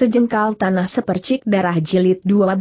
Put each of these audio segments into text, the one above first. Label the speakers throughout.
Speaker 1: Sejengkal tanah sepercik darah jilid 12.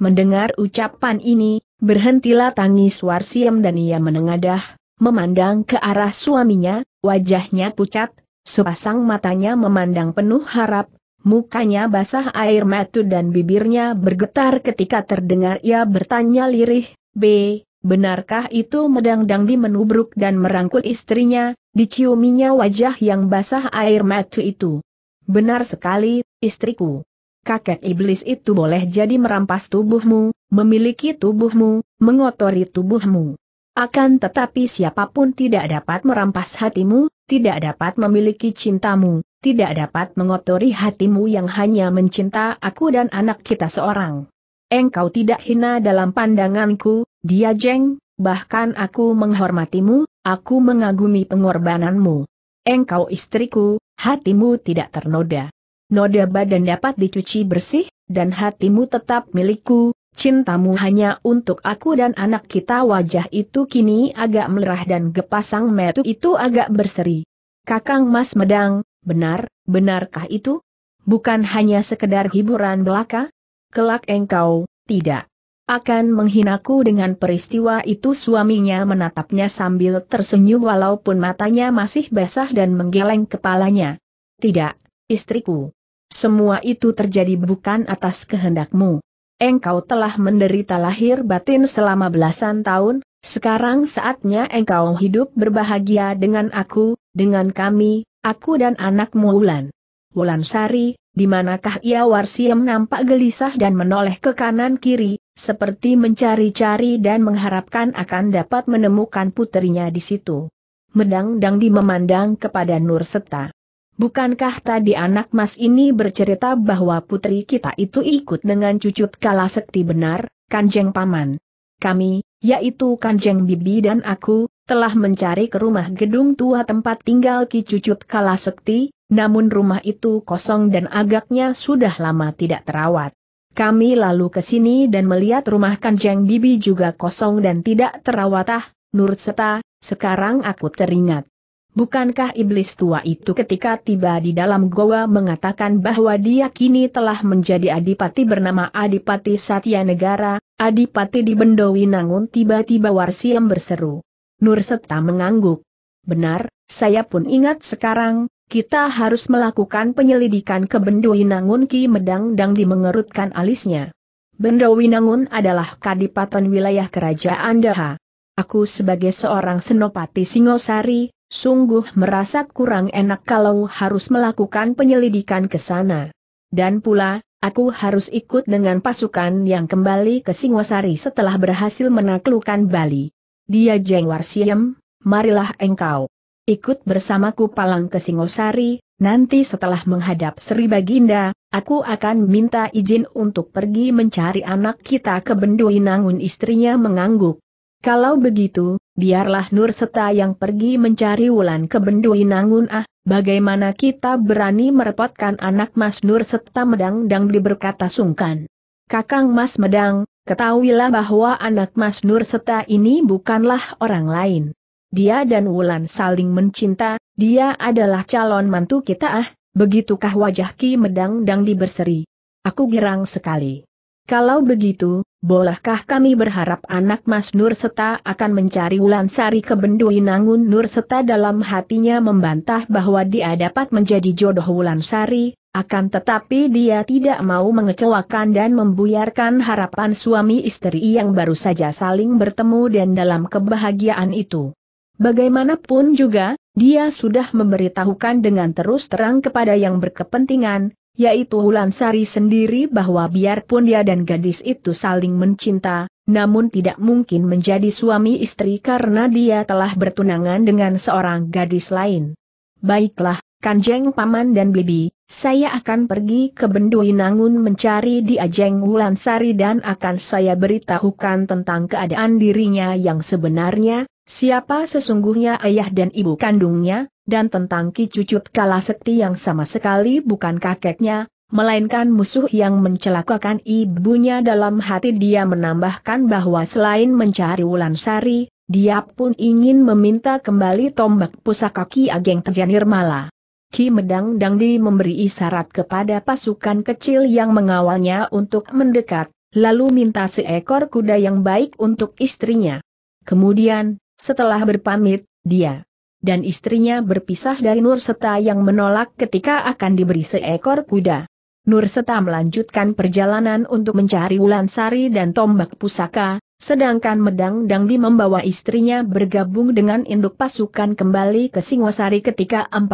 Speaker 1: Mendengar ucapan ini, berhentilah tangis Warsiem dan ia menengadah, memandang ke arah suaminya, wajahnya pucat, sepasang matanya memandang penuh harap, mukanya basah air mata dan bibirnya bergetar ketika terdengar ia bertanya lirih, B, benarkah itu medang di menubruk dan merangkul istrinya, diciuminya wajah yang basah air mata itu. Benar sekali, istriku. Kakek iblis itu boleh jadi merampas tubuhmu, memiliki tubuhmu, mengotori tubuhmu. Akan tetapi siapapun tidak dapat merampas hatimu, tidak dapat memiliki cintamu, tidak dapat mengotori hatimu yang hanya mencinta aku dan anak kita seorang. Engkau tidak hina dalam pandanganku, dia jeng, bahkan aku menghormatimu, aku mengagumi pengorbananmu. Engkau istriku, hatimu tidak ternoda. Noda badan dapat dicuci bersih, dan hatimu tetap milikku, cintamu hanya untuk aku dan anak kita wajah itu kini agak melerah dan gepasang metu itu agak berseri. Kakang Mas Medang, benar, benarkah itu? Bukan hanya sekedar hiburan belaka? Kelak engkau, tidak akan menghinaku dengan peristiwa itu suaminya menatapnya sambil tersenyum walaupun matanya masih basah dan menggeleng kepalanya. Tidak, istriku. Semua itu terjadi bukan atas kehendakmu. Engkau telah menderita lahir batin selama belasan tahun, sekarang saatnya engkau hidup berbahagia dengan aku, dengan kami, aku dan anakmu Wulan. Wulan Sari, di manakah ia Warsiem nampak gelisah dan menoleh ke kanan kiri, seperti mencari-cari dan mengharapkan akan dapat menemukan putrinya di situ. Medang-dang memandang kepada Nur Seta. Bukankah tadi anak mas ini bercerita bahwa putri kita itu ikut dengan cucut kala sekti benar, Kanjeng Paman? Kami, yaitu Kanjeng Bibi dan aku, telah mencari ke rumah gedung tua tempat tinggal Ki Cucut Kalasekti, namun rumah itu kosong dan agaknya sudah lama tidak terawat. Kami lalu ke sini dan melihat rumah Kanjeng Bibi juga kosong dan tidak terawat ah, Nurut Seta, sekarang aku teringat. Bukankah iblis tua itu ketika tiba di dalam goa mengatakan bahwa dia kini telah menjadi adipati bernama Adipati Satya Negara, Adipati di Bendowi Nangun tiba-tiba Warsiam berseru. Nurseta mengangguk. Benar, saya pun ingat sekarang, kita harus melakukan penyelidikan ke Bendowinangun. Ki Medang dan mengerutkan alisnya. Bendowinangun adalah kadipaten wilayah kerajaan Daha. Aku sebagai seorang senopati Singosari, sungguh merasa kurang enak kalau harus melakukan penyelidikan ke sana. Dan pula, aku harus ikut dengan pasukan yang kembali ke Singosari setelah berhasil menaklukkan Bali. Dia Jeng Warsiem, marilah engkau ikut bersamaku palang ke Singosari, nanti setelah menghadap Sri Baginda, aku akan minta izin untuk pergi mencari anak kita ke Bendui Nangun istrinya mengangguk. Kalau begitu, biarlah Nur Seta yang pergi mencari Wulan ke Bendui Nangun ah, bagaimana kita berani merepotkan anak Mas Nur Seta Medang Dang diberkata sungkan. Kakang Mas Medang, ketahuilah bahwa anak Mas Nur Seta ini bukanlah orang lain dia dan Wulan saling mencinta, dia adalah calon mantu kita ah, begitukah wajah Ki Medang Dangdi berseri. Aku girang sekali. Kalau begitu, bolehkah kami berharap anak Mas Nur Seta akan mencari Wulan Sari ke Bendui Nangun Nur Seta dalam hatinya membantah bahwa dia dapat menjadi jodoh Wulan Sari. akan tetapi dia tidak mau mengecewakan dan membuyarkan harapan suami istri yang baru saja saling bertemu dan dalam kebahagiaan itu. Bagaimanapun juga, dia sudah memberitahukan dengan terus terang kepada yang berkepentingan, yaitu Sari sendiri bahwa biarpun dia dan gadis itu saling mencinta, namun tidak mungkin menjadi suami istri karena dia telah bertunangan dengan seorang gadis lain. Baiklah, Kanjeng Paman dan Bibi, saya akan pergi ke Bendui mencari di Ajeng Sari dan akan saya beritahukan tentang keadaan dirinya yang sebenarnya, siapa sesungguhnya ayah dan ibu kandungnya, dan tentang Ki Cucut Kalasekti yang sama sekali bukan kakeknya, melainkan musuh yang mencelakakan ibunya dalam hati dia menambahkan bahwa selain mencari Wulan Sari, dia pun ingin meminta kembali tombak pusaka Ki Ageng Tejanir Mala. Ki Medang Dangdi memberi isyarat kepada pasukan kecil yang mengawalnya untuk mendekat, lalu minta seekor kuda yang baik untuk istrinya. Kemudian, setelah berpamit, dia dan istrinya berpisah dari Nur Seta yang menolak ketika akan diberi seekor kuda. Nur Seta melanjutkan perjalanan untuk mencari Wulansari dan tombak pusaka, sedangkan Medang Dangdi membawa istrinya bergabung dengan induk pasukan kembali ke Singosari ketika 4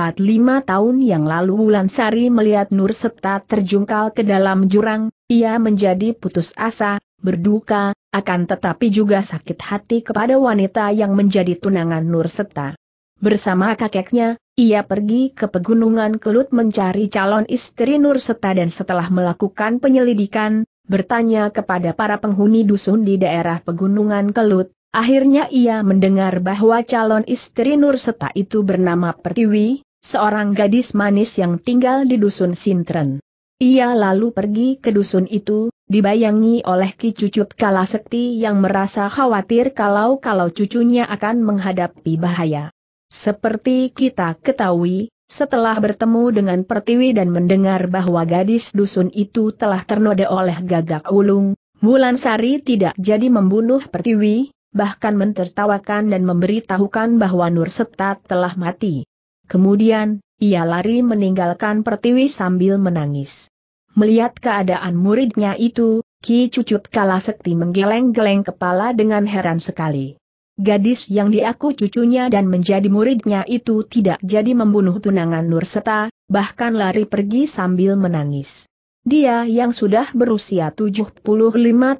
Speaker 1: tahun yang lalu Wulansari melihat Nur Seta terjungkal ke dalam jurang, ia menjadi putus asa, berduka, akan tetapi juga sakit hati kepada wanita yang menjadi tunangan Nur Seta. Bersama kakeknya, ia pergi ke pegunungan Kelut mencari calon istri Nur Seta dan setelah melakukan penyelidikan, bertanya kepada para penghuni dusun di daerah pegunungan Kelut, akhirnya ia mendengar bahwa calon istri Nur Seta itu bernama Pertiwi, seorang gadis manis yang tinggal di dusun Sintren. Ia lalu pergi ke dusun itu, dibayangi oleh Ki Cucut Kalasekti yang merasa khawatir kalau-kalau cucunya akan menghadapi bahaya. Seperti kita ketahui, setelah bertemu dengan Pertiwi dan mendengar bahwa gadis dusun itu telah ternoda oleh gagak ulung, Sari tidak jadi membunuh Pertiwi, bahkan mentertawakan dan memberitahukan bahwa Nur Setat telah mati. Kemudian, ia lari meninggalkan pertiwi sambil menangis. Melihat keadaan muridnya itu, Ki Cucut Kalasekti menggeleng-geleng kepala dengan heran sekali. Gadis yang diaku cucunya dan menjadi muridnya itu tidak jadi membunuh tunangan Nur bahkan lari pergi sambil menangis. Dia yang sudah berusia 75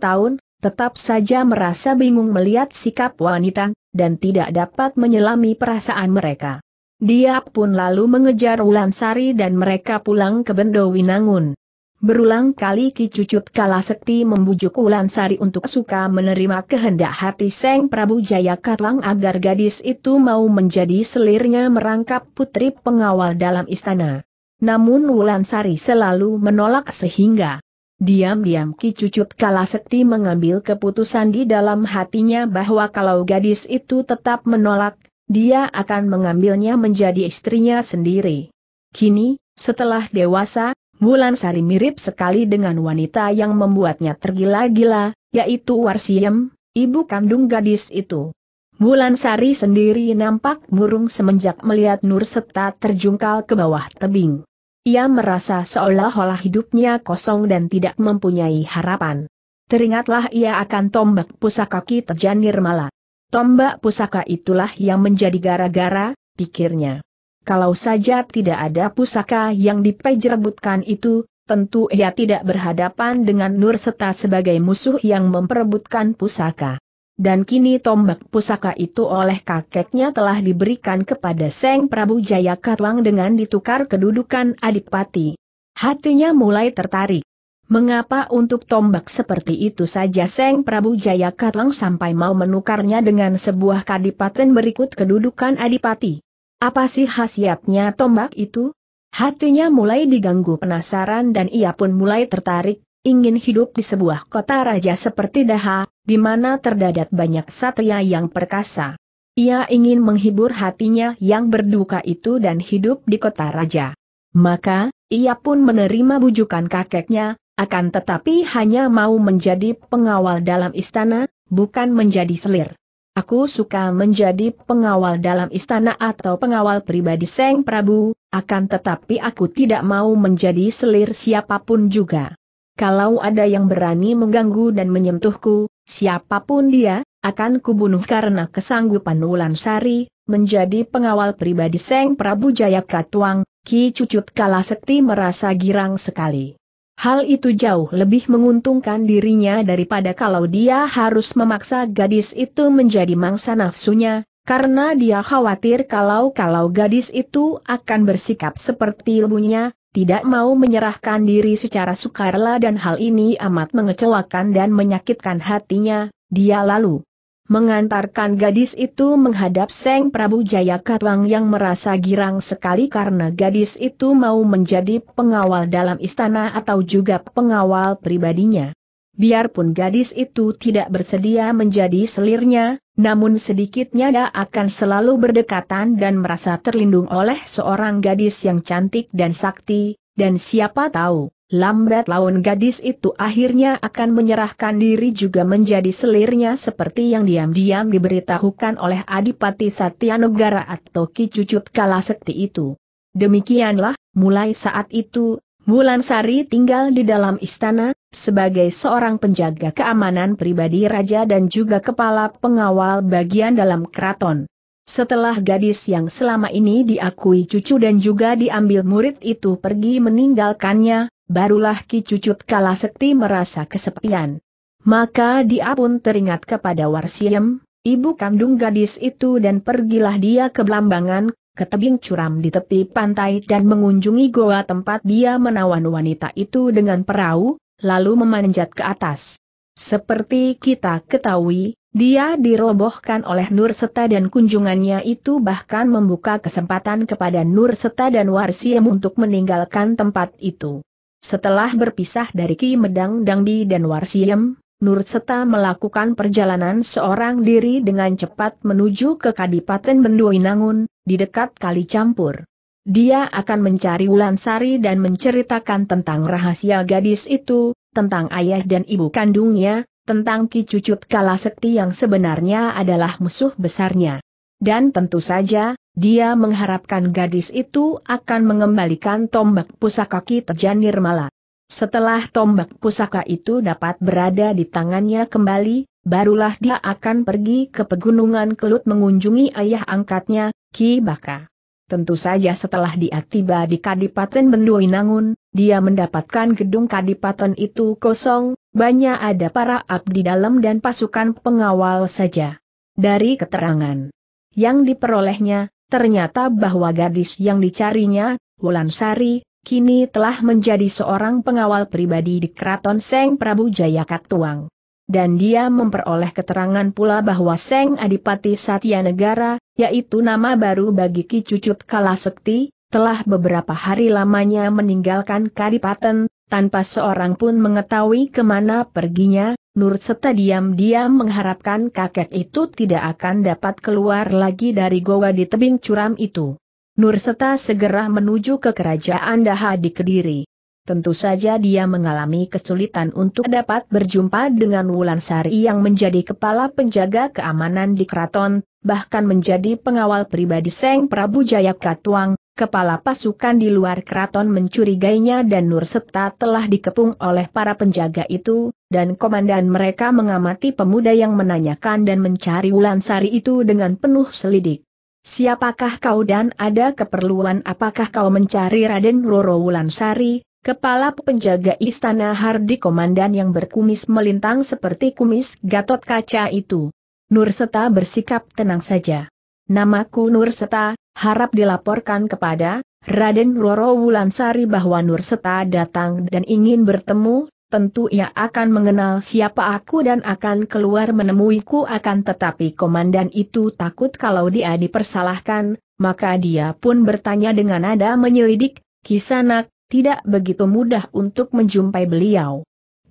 Speaker 1: tahun, tetap saja merasa bingung melihat sikap wanita, dan tidak dapat menyelami perasaan mereka. Dia pun lalu mengejar Wulansari dan mereka pulang ke Bendo Winangun. Berulang kali Ki Cucut Kalasekti membujuk Wulansari untuk suka menerima kehendak hati Seng Prabu Jayakatwang agar gadis itu mau menjadi selirnya merangkap putri pengawal dalam istana. Namun Wulansari selalu menolak sehingga Diam-diam Ki Cucut Kalasekti mengambil keputusan di dalam hatinya bahwa kalau gadis itu tetap menolak, dia akan mengambilnya menjadi istrinya sendiri. Kini, setelah dewasa, Bulan Sari mirip sekali dengan wanita yang membuatnya tergila-gila, yaitu Warsiem, ibu kandung gadis itu. Bulan Sari sendiri nampak murung semenjak melihat Nur Seta terjungkal ke bawah tebing. Ia merasa seolah-olah hidupnya kosong dan tidak mempunyai harapan. Teringatlah ia akan tombak pusaka kita Janir Malak. Tombak pusaka itulah yang menjadi gara-gara, pikirnya. Kalau saja tidak ada pusaka yang dipejerebutkan itu, tentu ia tidak berhadapan dengan Nur Seta sebagai musuh yang memperebutkan pusaka. Dan kini tombak pusaka itu oleh kakeknya telah diberikan kepada Seng Prabu Jayakatwang dengan ditukar kedudukan adipati. Hatinya mulai tertarik. Mengapa untuk tombak seperti itu saja Seng Prabu Jayakatlang sampai mau menukarnya dengan sebuah kadipaten berikut kedudukan adipati? Apa sih khasiatnya tombak itu? Hatinya mulai diganggu penasaran dan ia pun mulai tertarik, ingin hidup di sebuah kota raja seperti Daha, di mana terdapat banyak satria yang perkasa. Ia ingin menghibur hatinya yang berduka itu dan hidup di kota raja. Maka, ia pun menerima bujukan kakeknya, akan tetapi hanya mau menjadi pengawal dalam istana, bukan menjadi selir. Aku suka menjadi pengawal dalam istana atau pengawal pribadi Seng Prabu, akan tetapi aku tidak mau menjadi selir siapapun juga. Kalau ada yang berani mengganggu dan menyentuhku, siapapun dia, akan kubunuh karena kesanggupan Wulan Sari, menjadi pengawal pribadi Seng Prabu Jayakatwang, Ki Cucut Kalasekti merasa girang sekali. Hal itu jauh lebih menguntungkan dirinya daripada kalau dia harus memaksa gadis itu menjadi mangsa nafsunya, karena dia khawatir kalau-kalau gadis itu akan bersikap seperti ibunya, tidak mau menyerahkan diri secara sukarela dan hal ini amat mengecewakan dan menyakitkan hatinya, dia lalu mengantarkan gadis itu menghadap Seng Prabu Jayakatwang yang merasa girang sekali karena gadis itu mau menjadi pengawal dalam istana atau juga pengawal pribadinya. Biarpun gadis itu tidak bersedia menjadi selirnya, namun sedikitnya dia akan selalu berdekatan dan merasa terlindung oleh seorang gadis yang cantik dan sakti, dan siapa tahu, lambat laun gadis itu akhirnya akan menyerahkan diri juga menjadi selirnya seperti yang diam-diam diberitahukan oleh Adipati Satyanegara atau Ki Cucut Kalasekti itu. Demikianlah, mulai saat itu, Bulan Sari tinggal di dalam istana, sebagai seorang penjaga keamanan pribadi raja dan juga kepala pengawal bagian dalam keraton. Setelah gadis yang selama ini diakui cucu dan juga diambil murid itu pergi meninggalkannya, barulah Ki Cucut Kalasekti merasa kesepian. Maka dia pun teringat kepada Warsiem, ibu kandung gadis itu dan pergilah dia ke Belambangan, ke tebing curam di tepi pantai dan mengunjungi goa tempat dia menawan wanita itu dengan perahu, lalu memanjat ke atas. Seperti kita ketahui, dia dirobohkan oleh Nur Seta dan kunjungannya itu bahkan membuka kesempatan kepada Nur Seta dan Warsiem untuk meninggalkan tempat itu. Setelah berpisah dari Ki Medang Dangdi dan Warsiem, Nur Seta melakukan perjalanan seorang diri dengan cepat menuju ke Kadipaten Benduinangun, di dekat Kali Campur. Dia akan mencari Wulansari dan menceritakan tentang rahasia gadis itu, tentang ayah dan ibu kandungnya, tentang Ki Cucut Kalasekti yang sebenarnya adalah musuh besarnya. Dan tentu saja, dia mengharapkan gadis itu akan mengembalikan tombak pusaka Ki Tejan Nirmala. Setelah tombak pusaka itu dapat berada di tangannya kembali, barulah dia akan pergi ke pegunungan Kelut mengunjungi ayah angkatnya, Ki Baka. Tentu saja setelah dia tiba di Kadipaten Nangun, dia mendapatkan gedung Kadipaten itu kosong, banyak ada para abdi dalam dan pasukan pengawal saja. Dari keterangan yang diperolehnya, ternyata bahwa gadis yang dicarinya, Wulan Sari, kini telah menjadi seorang pengawal pribadi di keraton Seng Prabu Jayakatwang. Dan dia memperoleh keterangan pula bahwa Seng Adipati Satya Negara, yaitu nama baru bagi Ki Cucut Kalasekti, telah beberapa hari lamanya meninggalkan Kadipaten, tanpa seorang pun mengetahui kemana perginya, Nur Seta diam-diam mengharapkan kakek itu tidak akan dapat keluar lagi dari goa di tebing curam itu. Nur Seta segera menuju ke kerajaan Daha di Kediri. Tentu saja dia mengalami kesulitan untuk dapat berjumpa dengan Wulan Sari yang menjadi kepala penjaga keamanan di keraton, bahkan menjadi pengawal pribadi Seng Prabu Jayakatwang, kepala pasukan di luar keraton mencurigainya dan Nurseta telah dikepung oleh para penjaga itu, dan komandan mereka mengamati pemuda yang menanyakan dan mencari Wulansari itu dengan penuh selidik. Siapakah kau dan ada keperluan apakah kau mencari Raden Roro Wulansari, kepala penjaga istana Hardi komandan yang berkumis melintang seperti kumis gatot kaca itu? Nurseta bersikap tenang saja. Namaku Nurseta, harap dilaporkan kepada Raden Roro Wulansari bahwa Nur Seta datang dan ingin bertemu, tentu ia akan mengenal siapa aku dan akan keluar menemuiku akan tetapi komandan itu takut kalau dia dipersalahkan, maka dia pun bertanya dengan nada menyelidik, Kisanak, tidak begitu mudah untuk menjumpai beliau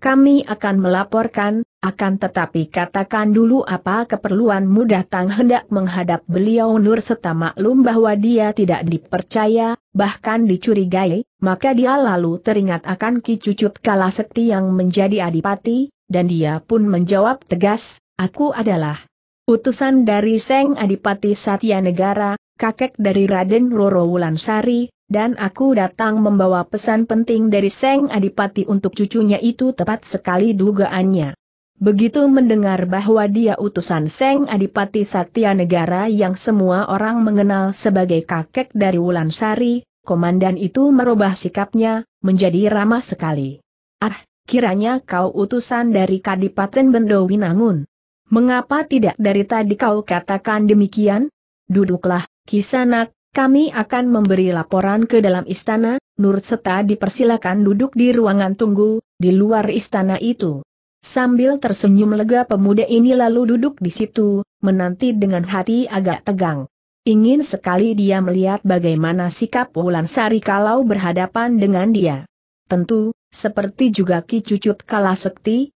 Speaker 1: kami akan melaporkan, akan tetapi katakan dulu apa keperluanmu datang hendak menghadap beliau Nur serta maklum bahwa dia tidak dipercaya, bahkan dicurigai, maka dia lalu teringat akan Ki Cucut Seti yang menjadi adipati, dan dia pun menjawab tegas, aku adalah utusan dari Seng Adipati Satya Negara, kakek dari Raden Roro Wulansari, dan aku datang membawa pesan penting dari Seng Adipati untuk cucunya itu tepat sekali dugaannya. Begitu mendengar bahwa dia utusan Seng Adipati Satya Negara yang semua orang mengenal sebagai kakek dari Wulan Sari, komandan itu merubah sikapnya, menjadi ramah sekali. Ah, kiranya kau utusan dari Kadipaten Bendowinangun. Mengapa tidak dari tadi kau katakan demikian? Duduklah, Kisanak, kami akan memberi laporan ke dalam istana, Nur Seta dipersilakan duduk di ruangan tunggu, di luar istana itu. Sambil tersenyum lega pemuda ini lalu duduk di situ, menanti dengan hati agak tegang. Ingin sekali dia melihat bagaimana sikap Wulan Sari kalau berhadapan dengan dia. Tentu, seperti juga Ki Cucut Kala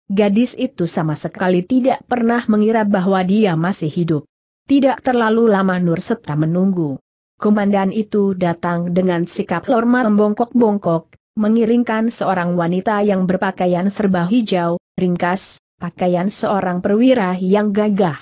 Speaker 1: gadis itu sama sekali tidak pernah mengira bahwa dia masih hidup. Tidak terlalu lama Nur Seta menunggu komandan itu datang dengan sikap hormat membongkok-bongkok, mengiringkan seorang wanita yang berpakaian serba hijau, ringkas, pakaian seorang perwira yang gagah.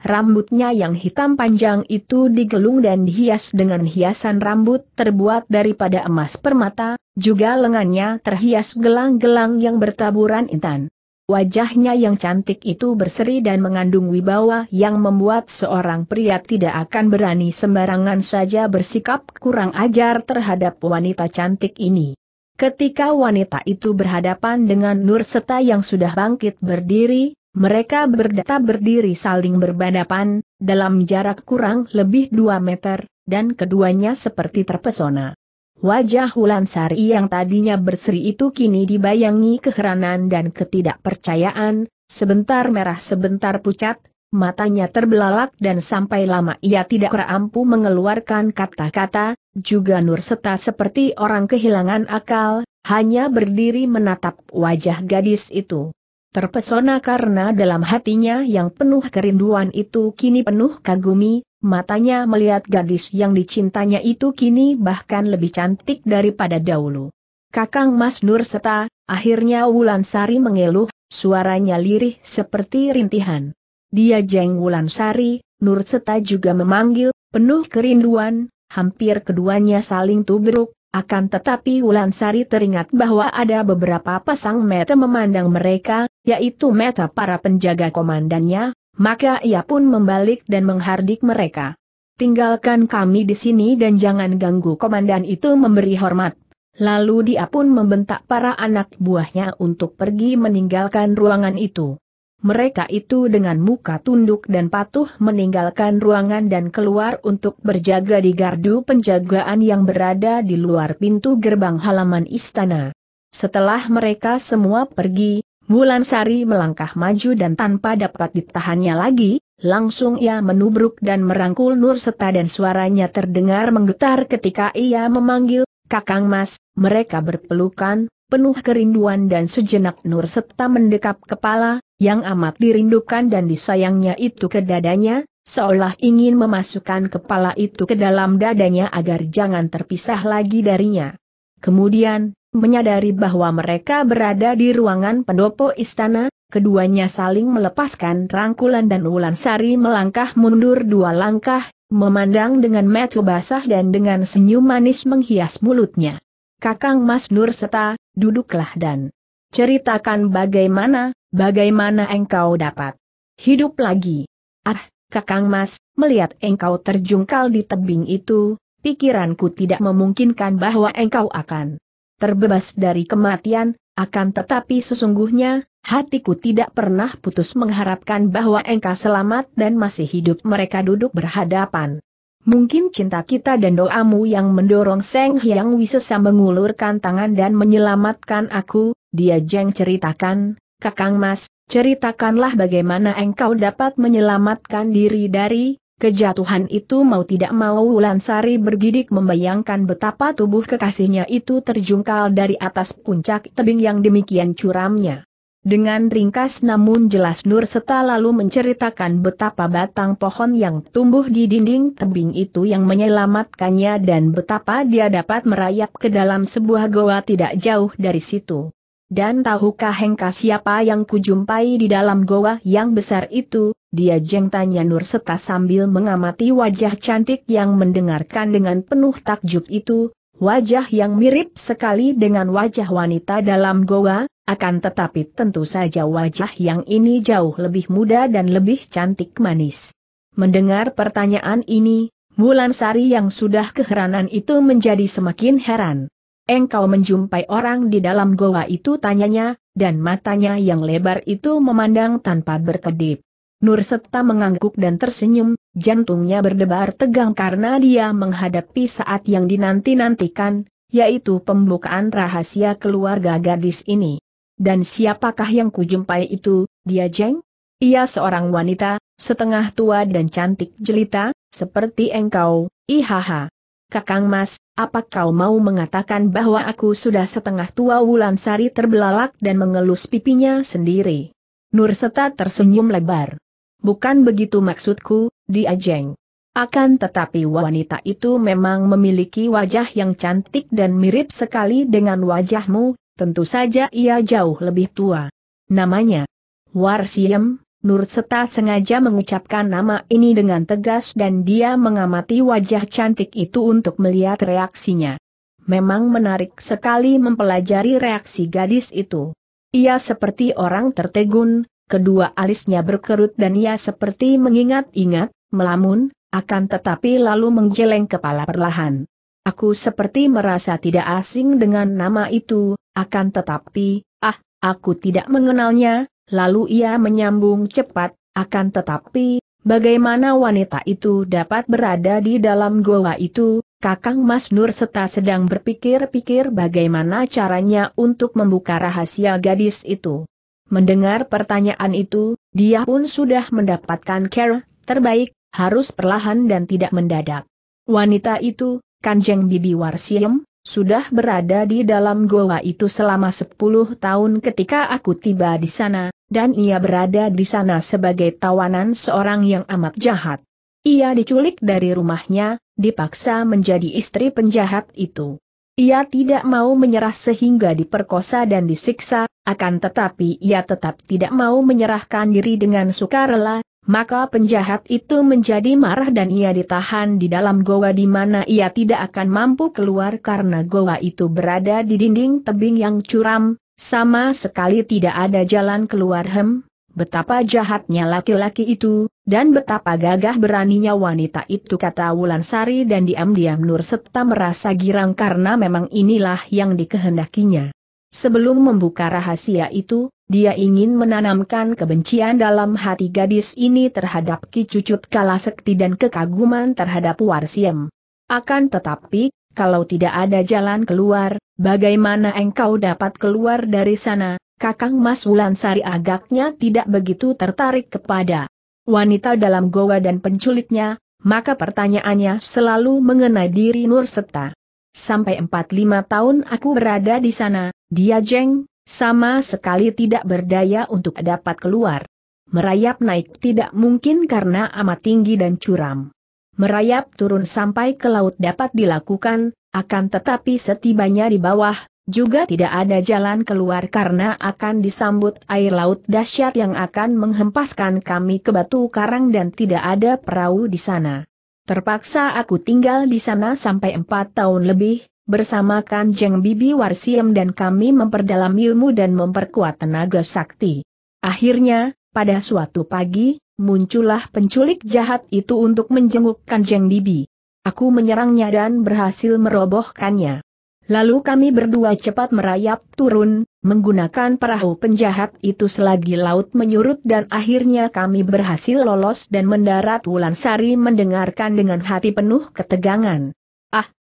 Speaker 1: Rambutnya yang hitam panjang itu digelung dan dihias dengan hiasan rambut terbuat daripada emas permata, juga lengannya terhias gelang-gelang yang bertaburan intan. Wajahnya yang cantik itu berseri dan mengandung wibawa yang membuat seorang pria tidak akan berani sembarangan saja bersikap kurang ajar terhadap wanita cantik ini. Ketika wanita itu berhadapan dengan Nurseta yang sudah bangkit berdiri, mereka berdata berdiri saling berbandapan, dalam jarak kurang lebih 2 meter, dan keduanya seperti terpesona. Wajah Wulan Sari yang tadinya berseri itu kini dibayangi keheranan dan ketidakpercayaan, sebentar merah sebentar pucat, matanya terbelalak dan sampai lama ia tidak rampu mengeluarkan kata-kata, juga Nur Seta seperti orang kehilangan akal, hanya berdiri menatap wajah gadis itu. Terpesona karena dalam hatinya yang penuh kerinduan itu kini penuh kagumi, matanya melihat gadis yang dicintanya itu kini bahkan lebih cantik daripada dahulu. Kakang Mas Nur Seta, akhirnya Sari mengeluh, suaranya lirih seperti rintihan. Dia jeng Wulansari, Nur Seta juga memanggil, penuh kerinduan, hampir keduanya saling tubruk, akan tetapi Wulan Sari teringat bahwa ada beberapa pasang mata memandang mereka, yaitu mata para penjaga komandannya, maka ia pun membalik dan menghardik mereka. Tinggalkan kami di sini dan jangan ganggu komandan itu memberi hormat. Lalu dia pun membentak para anak buahnya untuk pergi meninggalkan ruangan itu. Mereka itu dengan muka tunduk dan patuh meninggalkan ruangan dan keluar untuk berjaga di gardu penjagaan yang berada di luar pintu gerbang halaman istana. Setelah mereka semua pergi, Bulan Sari melangkah maju dan tanpa dapat ditahannya lagi, langsung ia menubruk dan merangkul Nur Seta dan suaranya terdengar menggetar ketika ia memanggil, Kakang Mas, mereka berpelukan, penuh kerinduan dan sejenak Nur Seta mendekap kepala, yang amat dirindukan dan disayangnya itu ke dadanya, seolah ingin memasukkan kepala itu ke dalam dadanya agar jangan terpisah lagi darinya. Kemudian, Menyadari bahwa mereka berada di ruangan pendopo istana, keduanya saling melepaskan rangkulan dan Sari melangkah mundur dua langkah, memandang dengan mata basah dan dengan senyum manis menghias mulutnya. Kakang Mas Nur Seta, duduklah dan ceritakan bagaimana, bagaimana engkau dapat hidup lagi. Ah, Kakang Mas, melihat engkau terjungkal di tebing itu, pikiranku tidak memungkinkan bahwa engkau akan terbebas dari kematian, akan tetapi sesungguhnya, hatiku tidak pernah putus mengharapkan bahwa engkau selamat dan masih hidup mereka duduk berhadapan. Mungkin cinta kita dan doamu yang mendorong Seng Hyang Wisesa mengulurkan tangan dan menyelamatkan aku, dia jeng ceritakan, Kakang Mas, ceritakanlah bagaimana engkau dapat menyelamatkan diri dari Kejatuhan itu mau tidak mau Wulansari bergidik membayangkan betapa tubuh kekasihnya itu terjungkal dari atas puncak tebing yang demikian curamnya. Dengan ringkas namun jelas Nur Seta lalu menceritakan betapa batang pohon yang tumbuh di dinding tebing itu yang menyelamatkannya dan betapa dia dapat merayap ke dalam sebuah goa tidak jauh dari situ. Dan tahukah Hengka siapa yang kujumpai di dalam goa yang besar itu? Dia jeng tanya Nur Seta sambil mengamati wajah cantik yang mendengarkan dengan penuh takjub itu, wajah yang mirip sekali dengan wajah wanita dalam goa, akan tetapi tentu saja wajah yang ini jauh lebih muda dan lebih cantik manis. Mendengar pertanyaan ini, Bulan Sari yang sudah keheranan itu menjadi semakin heran engkau menjumpai orang di dalam goa itu tanyanya, dan matanya yang lebar itu memandang tanpa berkedip. Nur Septa mengangguk dan tersenyum, jantungnya berdebar tegang karena dia menghadapi saat yang dinanti-nantikan, yaitu pembukaan rahasia keluarga gadis ini. Dan siapakah yang kujumpai itu, dia jeng? Ia seorang wanita, setengah tua dan cantik jelita, seperti engkau, ihaha. Kakang Mas, apa kau mau mengatakan bahwa aku sudah setengah tua Wulan Sari terbelalak dan mengelus pipinya sendiri? Nurseta tersenyum lebar. Bukan begitu maksudku, diajeng. Akan tetapi wanita itu memang memiliki wajah yang cantik dan mirip sekali dengan wajahmu, tentu saja ia jauh lebih tua. Namanya, Warsiem, Nur Seta sengaja mengucapkan nama ini dengan tegas dan dia mengamati wajah cantik itu untuk melihat reaksinya. Memang menarik sekali mempelajari reaksi gadis itu. Ia seperti orang tertegun, kedua alisnya berkerut dan ia seperti mengingat-ingat, melamun, akan tetapi lalu menggeleng kepala perlahan. Aku seperti merasa tidak asing dengan nama itu, akan tetapi, ah, aku tidak mengenalnya, lalu ia menyambung cepat, akan tetapi, bagaimana wanita itu dapat berada di dalam goa itu, Kakang Mas Nur Seta sedang berpikir-pikir bagaimana caranya untuk membuka rahasia gadis itu. Mendengar pertanyaan itu, dia pun sudah mendapatkan care terbaik, harus perlahan dan tidak mendadak. Wanita itu, Kanjeng Bibi Warsiem, sudah berada di dalam goa itu selama sepuluh tahun ketika aku tiba di sana, dan ia berada di sana sebagai tawanan seorang yang amat jahat. Ia diculik dari rumahnya, dipaksa menjadi istri penjahat itu. Ia tidak mau menyerah sehingga diperkosa dan disiksa, akan tetapi ia tetap tidak mau menyerahkan diri dengan sukarela, maka penjahat itu menjadi marah dan ia ditahan di dalam goa di mana ia tidak akan mampu keluar karena goa itu berada di dinding tebing yang curam, sama sekali tidak ada jalan keluar hem, betapa jahatnya laki-laki itu, dan betapa gagah beraninya wanita itu kata Wulansari dan diam-diam Nur serta merasa girang karena memang inilah yang dikehendakinya. Sebelum membuka rahasia itu, dia ingin menanamkan kebencian dalam hati gadis ini terhadap Ki Cucut Kalasekti dan kekaguman terhadap Warsiem. Akan tetapi, kalau tidak ada jalan keluar, bagaimana engkau dapat keluar dari sana? Kakang Mas Wulan Sari agaknya tidak begitu tertarik kepada wanita dalam goa dan penculiknya, maka pertanyaannya selalu mengenai diri Nur Seta. Sampai 4-5 tahun aku berada di sana, dia jeng, sama sekali tidak berdaya untuk dapat keluar. Merayap naik tidak mungkin karena amat tinggi dan curam. Merayap turun sampai ke laut dapat dilakukan, akan tetapi setibanya di bawah, juga tidak ada jalan keluar karena akan disambut air laut dahsyat yang akan menghempaskan kami ke batu karang dan tidak ada perahu di sana. Terpaksa aku tinggal di sana sampai empat tahun lebih, bersama Kanjeng Bibi Warsiem dan kami memperdalam ilmu dan memperkuat tenaga sakti. Akhirnya, pada suatu pagi, muncullah penculik jahat itu untuk menjenguk Kanjeng Bibi. Aku menyerangnya dan berhasil merobohkannya. Lalu kami berdua cepat merayap turun, menggunakan perahu penjahat itu selagi laut menyurut dan akhirnya kami berhasil lolos dan mendarat Wulansari mendengarkan dengan hati penuh ketegangan.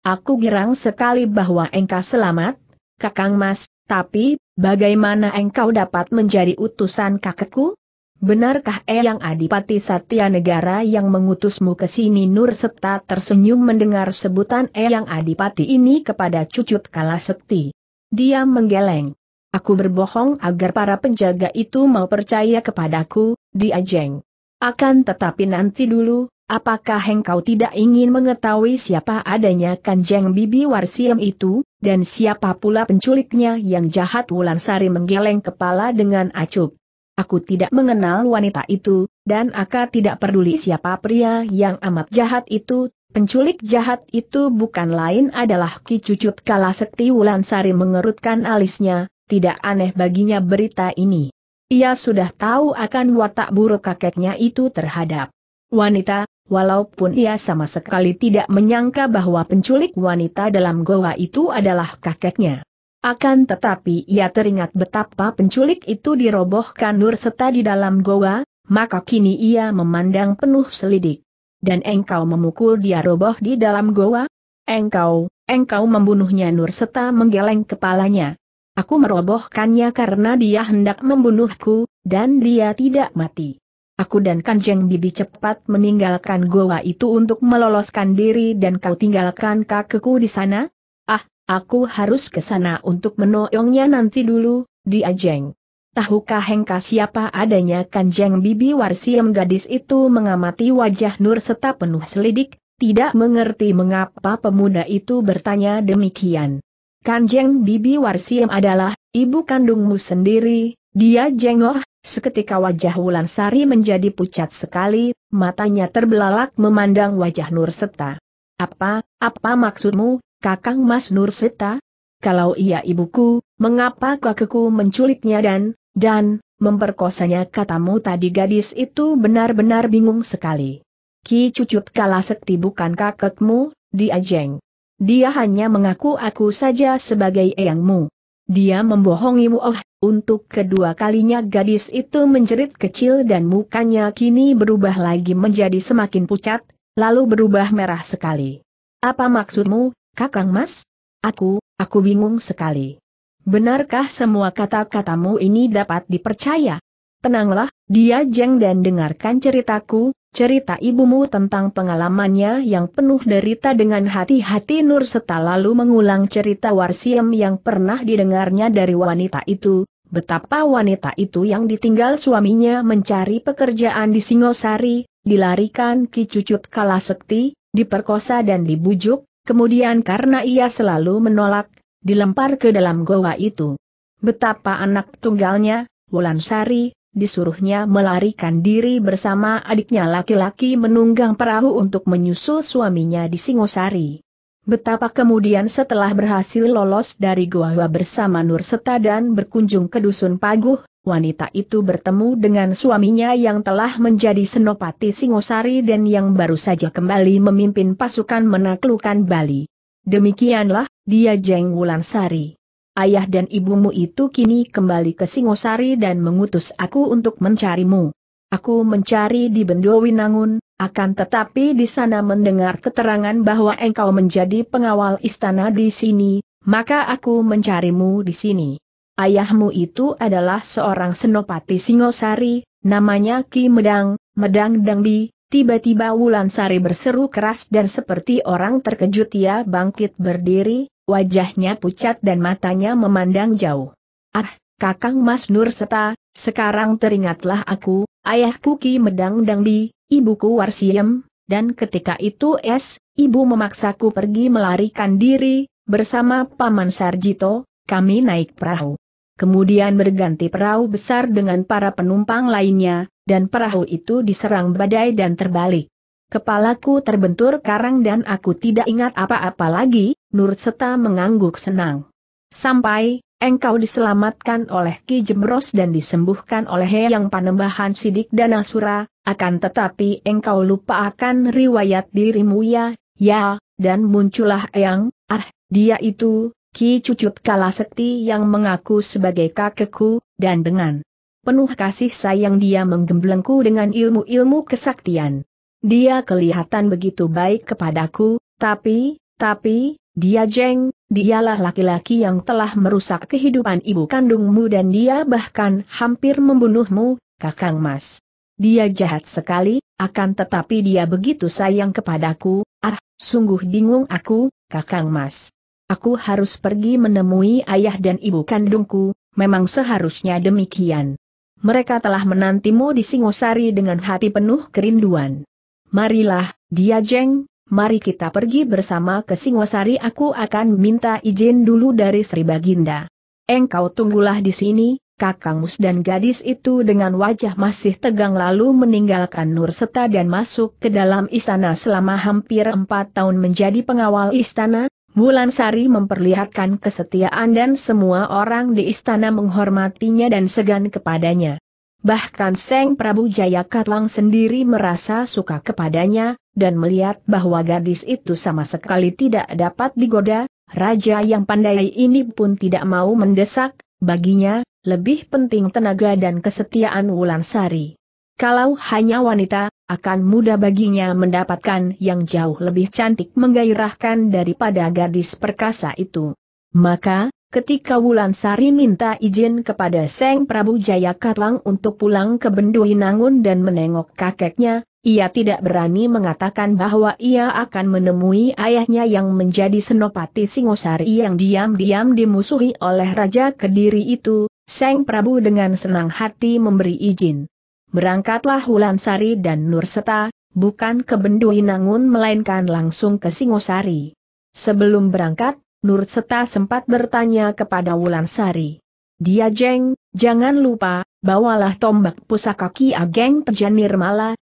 Speaker 1: Aku girang sekali bahwa engkau selamat, Kakang Mas, tapi, bagaimana engkau dapat menjadi utusan kakekku? Benarkah Eyang Adipati Satya Negara yang mengutusmu ke sini Nur Seta tersenyum mendengar sebutan Eyang Adipati ini kepada cucut Seti. Dia menggeleng. Aku berbohong agar para penjaga itu mau percaya kepadaku, diajeng. Akan tetapi nanti dulu, Apakah engkau tidak ingin mengetahui siapa adanya Kanjeng Bibi Warsiem itu, dan siapa pula penculiknya yang jahat Wulansari menggeleng kepala dengan acuh. Aku tidak mengenal wanita itu, dan aku tidak peduli siapa pria yang amat jahat itu, penculik jahat itu bukan lain adalah Ki Cucut Kalasekti Wulansari mengerutkan alisnya, tidak aneh baginya berita ini. Ia sudah tahu akan watak buruk kakeknya itu terhadap wanita, Walaupun ia sama sekali tidak menyangka bahwa penculik wanita dalam goa itu adalah kakeknya. Akan tetapi ia teringat betapa penculik itu dirobohkan nur serta di dalam goa, maka kini ia memandang penuh selidik. Dan engkau memukul dia roboh di dalam goa? Engkau, engkau membunuhnya nur serta menggeleng kepalanya. Aku merobohkannya karena dia hendak membunuhku, dan dia tidak mati. Aku dan Kanjeng Bibi cepat meninggalkan goa itu untuk meloloskan diri dan kau tinggalkan kakekku di sana? Ah, aku harus ke sana untuk menoyongnya nanti dulu, dia jeng. Tahukah Hengka siapa adanya Kanjeng Bibi Warsiem gadis itu mengamati wajah Nur serta penuh selidik, tidak mengerti mengapa pemuda itu bertanya demikian. Kanjeng Bibi Warsiem adalah ibu kandungmu sendiri, dia jengoh Seketika wajah Wulan Sari menjadi pucat sekali, matanya terbelalak memandang wajah Nur Seta. Apa, apa maksudmu, kakang Mas Nur Seta? Kalau ia ibuku, mengapa kakekku menculiknya dan, dan, memperkosanya katamu tadi gadis itu benar-benar bingung sekali. Ki Cucut sekti bukan kakekmu, dia jeng. Dia hanya mengaku aku saja sebagai eyangmu. Dia membohongimu oh, untuk kedua kalinya gadis itu menjerit kecil dan mukanya kini berubah lagi menjadi semakin pucat, lalu berubah merah sekali. Apa maksudmu, Kakang Mas? Aku, aku bingung sekali. Benarkah semua kata-katamu ini dapat dipercaya? Tenanglah, dia jeng dan dengarkan ceritaku, cerita ibumu tentang pengalamannya yang penuh derita dengan hati-hati Nur serta lalu mengulang cerita Warsiem yang pernah didengarnya dari wanita itu, betapa wanita itu yang ditinggal suaminya mencari pekerjaan di Singosari, dilarikan Ki Cucut Kalasekti, diperkosa dan dibujuk, kemudian karena ia selalu menolak, dilempar ke dalam goa itu. Betapa anak tunggalnya, Wulan Sari, disuruhnya melarikan diri bersama adiknya laki-laki menunggang perahu untuk menyusul suaminya di Singosari. Betapa kemudian setelah berhasil lolos dari gua-gua bersama Nur Seta dan berkunjung ke Dusun Paguh, wanita itu bertemu dengan suaminya yang telah menjadi senopati Singosari dan yang baru saja kembali memimpin pasukan menaklukkan Bali. Demikianlah, dia Jeng Wulansari. Ayah dan ibumu itu kini kembali ke Singosari dan mengutus aku untuk mencarimu. Aku mencari di Bendowinangun, akan tetapi di sana mendengar keterangan bahwa engkau menjadi pengawal istana di sini, maka aku mencarimu di sini. Ayahmu itu adalah seorang senopati Singosari, namanya Ki Medang, Medang Dangdi, tiba-tiba Wulan Sari berseru keras dan seperti orang terkejut ia bangkit berdiri, wajahnya pucat dan matanya memandang jauh. Ah, Kakang Mas Nur Seta, sekarang teringatlah aku, ayahku Ki Medang Dangdi, ibuku Warsiem, dan ketika itu es, ibu memaksaku pergi melarikan diri, bersama Paman Sarjito, kami naik perahu. Kemudian berganti perahu besar dengan para penumpang lainnya, dan perahu itu diserang badai dan terbalik. Kepalaku terbentur karang dan aku tidak ingat apa-apa lagi, Nur Seta mengangguk senang. Sampai, engkau diselamatkan oleh Ki Jemros dan disembuhkan oleh Heyang Panembahan Sidik dan Asura, akan tetapi engkau lupa akan riwayat dirimu ya, ya, dan muncullah yang, ah, dia itu, Ki Cucut Seti yang mengaku sebagai kakekku, dan dengan penuh kasih sayang dia menggemblengku dengan ilmu-ilmu kesaktian. Dia kelihatan begitu baik kepadaku, tapi, tapi, dia jeng, dialah laki-laki yang telah merusak kehidupan ibu kandungmu dan dia bahkan hampir membunuhmu, kakang mas. Dia jahat sekali, akan tetapi dia begitu sayang kepadaku, ah, sungguh bingung aku, kakang mas. Aku harus pergi menemui ayah dan ibu kandungku, memang seharusnya demikian. Mereka telah menantimu di Singosari dengan hati penuh kerinduan. Marilah, dia jeng, mari kita pergi bersama ke Singosari aku akan minta izin dulu dari Sri Baginda. Engkau tunggulah di sini, Kakang Mus dan gadis itu dengan wajah masih tegang lalu meninggalkan Nur Seta dan masuk ke dalam istana selama hampir empat tahun menjadi pengawal istana, Bulan Sari memperlihatkan kesetiaan dan semua orang di istana menghormatinya dan segan kepadanya. Bahkan Seng Prabu Jayakatwang sendiri merasa suka kepadanya, dan melihat bahwa gadis itu sama sekali tidak dapat digoda, raja yang pandai ini pun tidak mau mendesak, Baginya, lebih penting tenaga dan kesetiaan Wulan Sari. Kalau hanya wanita, akan mudah baginya mendapatkan yang jauh lebih cantik menggairahkan daripada gadis perkasa itu. Maka, Ketika Wulan Sari minta izin kepada Seng Prabu Katlang untuk pulang ke Bendui Nangun dan menengok kakeknya, ia tidak berani mengatakan bahwa ia akan menemui ayahnya yang menjadi senopati Singosari yang diam-diam dimusuhi oleh Raja Kediri itu, Seng Prabu dengan senang hati memberi izin. Berangkatlah Wulan Sari dan Nurseta, bukan ke Bendui Nangun melainkan langsung ke Singosari. Sebelum berangkat, Nur Seta sempat bertanya kepada Wulansari. Dia jeng, jangan lupa, bawalah tombak pusaka Ki Ageng Tejanir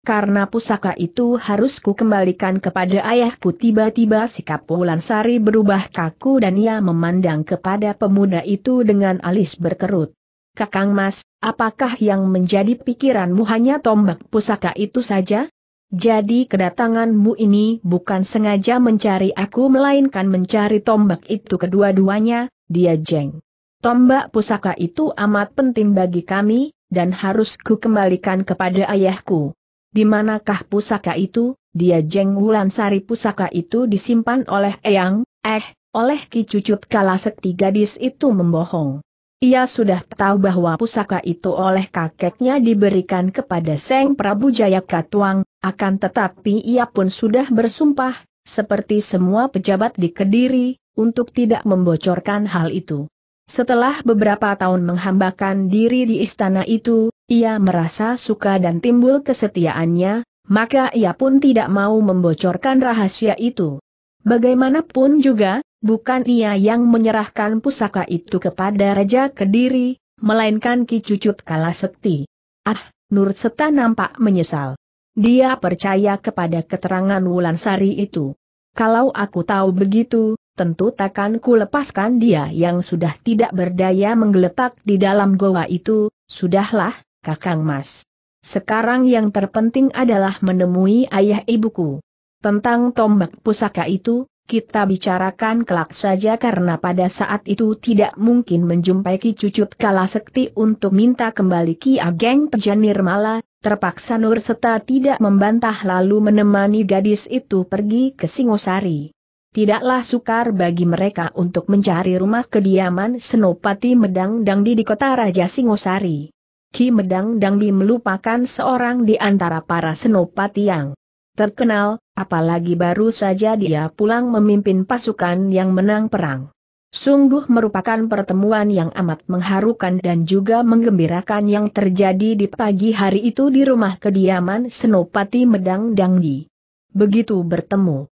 Speaker 1: karena pusaka itu harus ku kembalikan kepada ayahku tiba-tiba sikap Wulan Sari berubah kaku dan ia memandang kepada pemuda itu dengan alis berkerut. Kakang Mas, apakah yang menjadi pikiranmu hanya tombak pusaka itu saja? Jadi kedatanganmu ini bukan sengaja mencari aku melainkan mencari tombak itu kedua-duanya, dia jeng. Tombak pusaka itu amat penting bagi kami, dan harus ku kembalikan kepada ayahku. Di manakah pusaka itu? Dia jeng Wulansari pusaka itu disimpan oleh Eyang, eh, oleh Ki Cucut Kalasek gadis itu membohong. Ia sudah tahu bahwa pusaka itu oleh kakeknya diberikan kepada Seng Prabu Jayakatwang, akan tetapi ia pun sudah bersumpah, seperti semua pejabat di Kediri, untuk tidak membocorkan hal itu. Setelah beberapa tahun menghambakan diri di istana itu, ia merasa suka dan timbul kesetiaannya, maka ia pun tidak mau membocorkan rahasia itu. Bagaimanapun juga, bukan ia yang menyerahkan pusaka itu kepada Raja Kediri, melainkan Ki Cucut Kalasekti. Ah, Nur Seta nampak menyesal. Dia percaya kepada keterangan Wulan Sari itu. Kalau aku tahu begitu, tentu takkan ku lepaskan dia yang sudah tidak berdaya menggeletak di dalam goa itu, sudahlah, kakang mas. Sekarang yang terpenting adalah menemui ayah ibuku. Tentang tombak pusaka itu, kita bicarakan kelak saja karena pada saat itu tidak mungkin menjumpai Ki Cucut Kala untuk minta kembali Ki Ageng Pejanir Mala, Terpaksa Nur Seta tidak membantah lalu menemani gadis itu pergi ke Singosari. Tidaklah sukar bagi mereka untuk mencari rumah kediaman Senopati Medang Dangdi di kota Raja Singosari. Ki Medang Dangdi melupakan seorang di antara para Senopati yang terkenal, apalagi baru saja dia pulang memimpin pasukan yang menang perang. Sungguh merupakan pertemuan yang amat mengharukan dan juga menggembirakan yang terjadi di pagi hari itu di rumah kediaman Senopati Medang Dangdi. Begitu bertemu,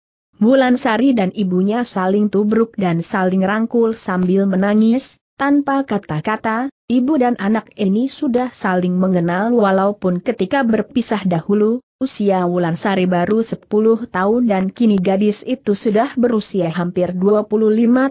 Speaker 1: Sari dan ibunya saling tubruk dan saling rangkul sambil menangis, tanpa kata-kata, ibu dan anak ini sudah saling mengenal walaupun ketika berpisah dahulu, usia Wulan Sari baru 10 tahun dan kini gadis itu sudah berusia hampir 25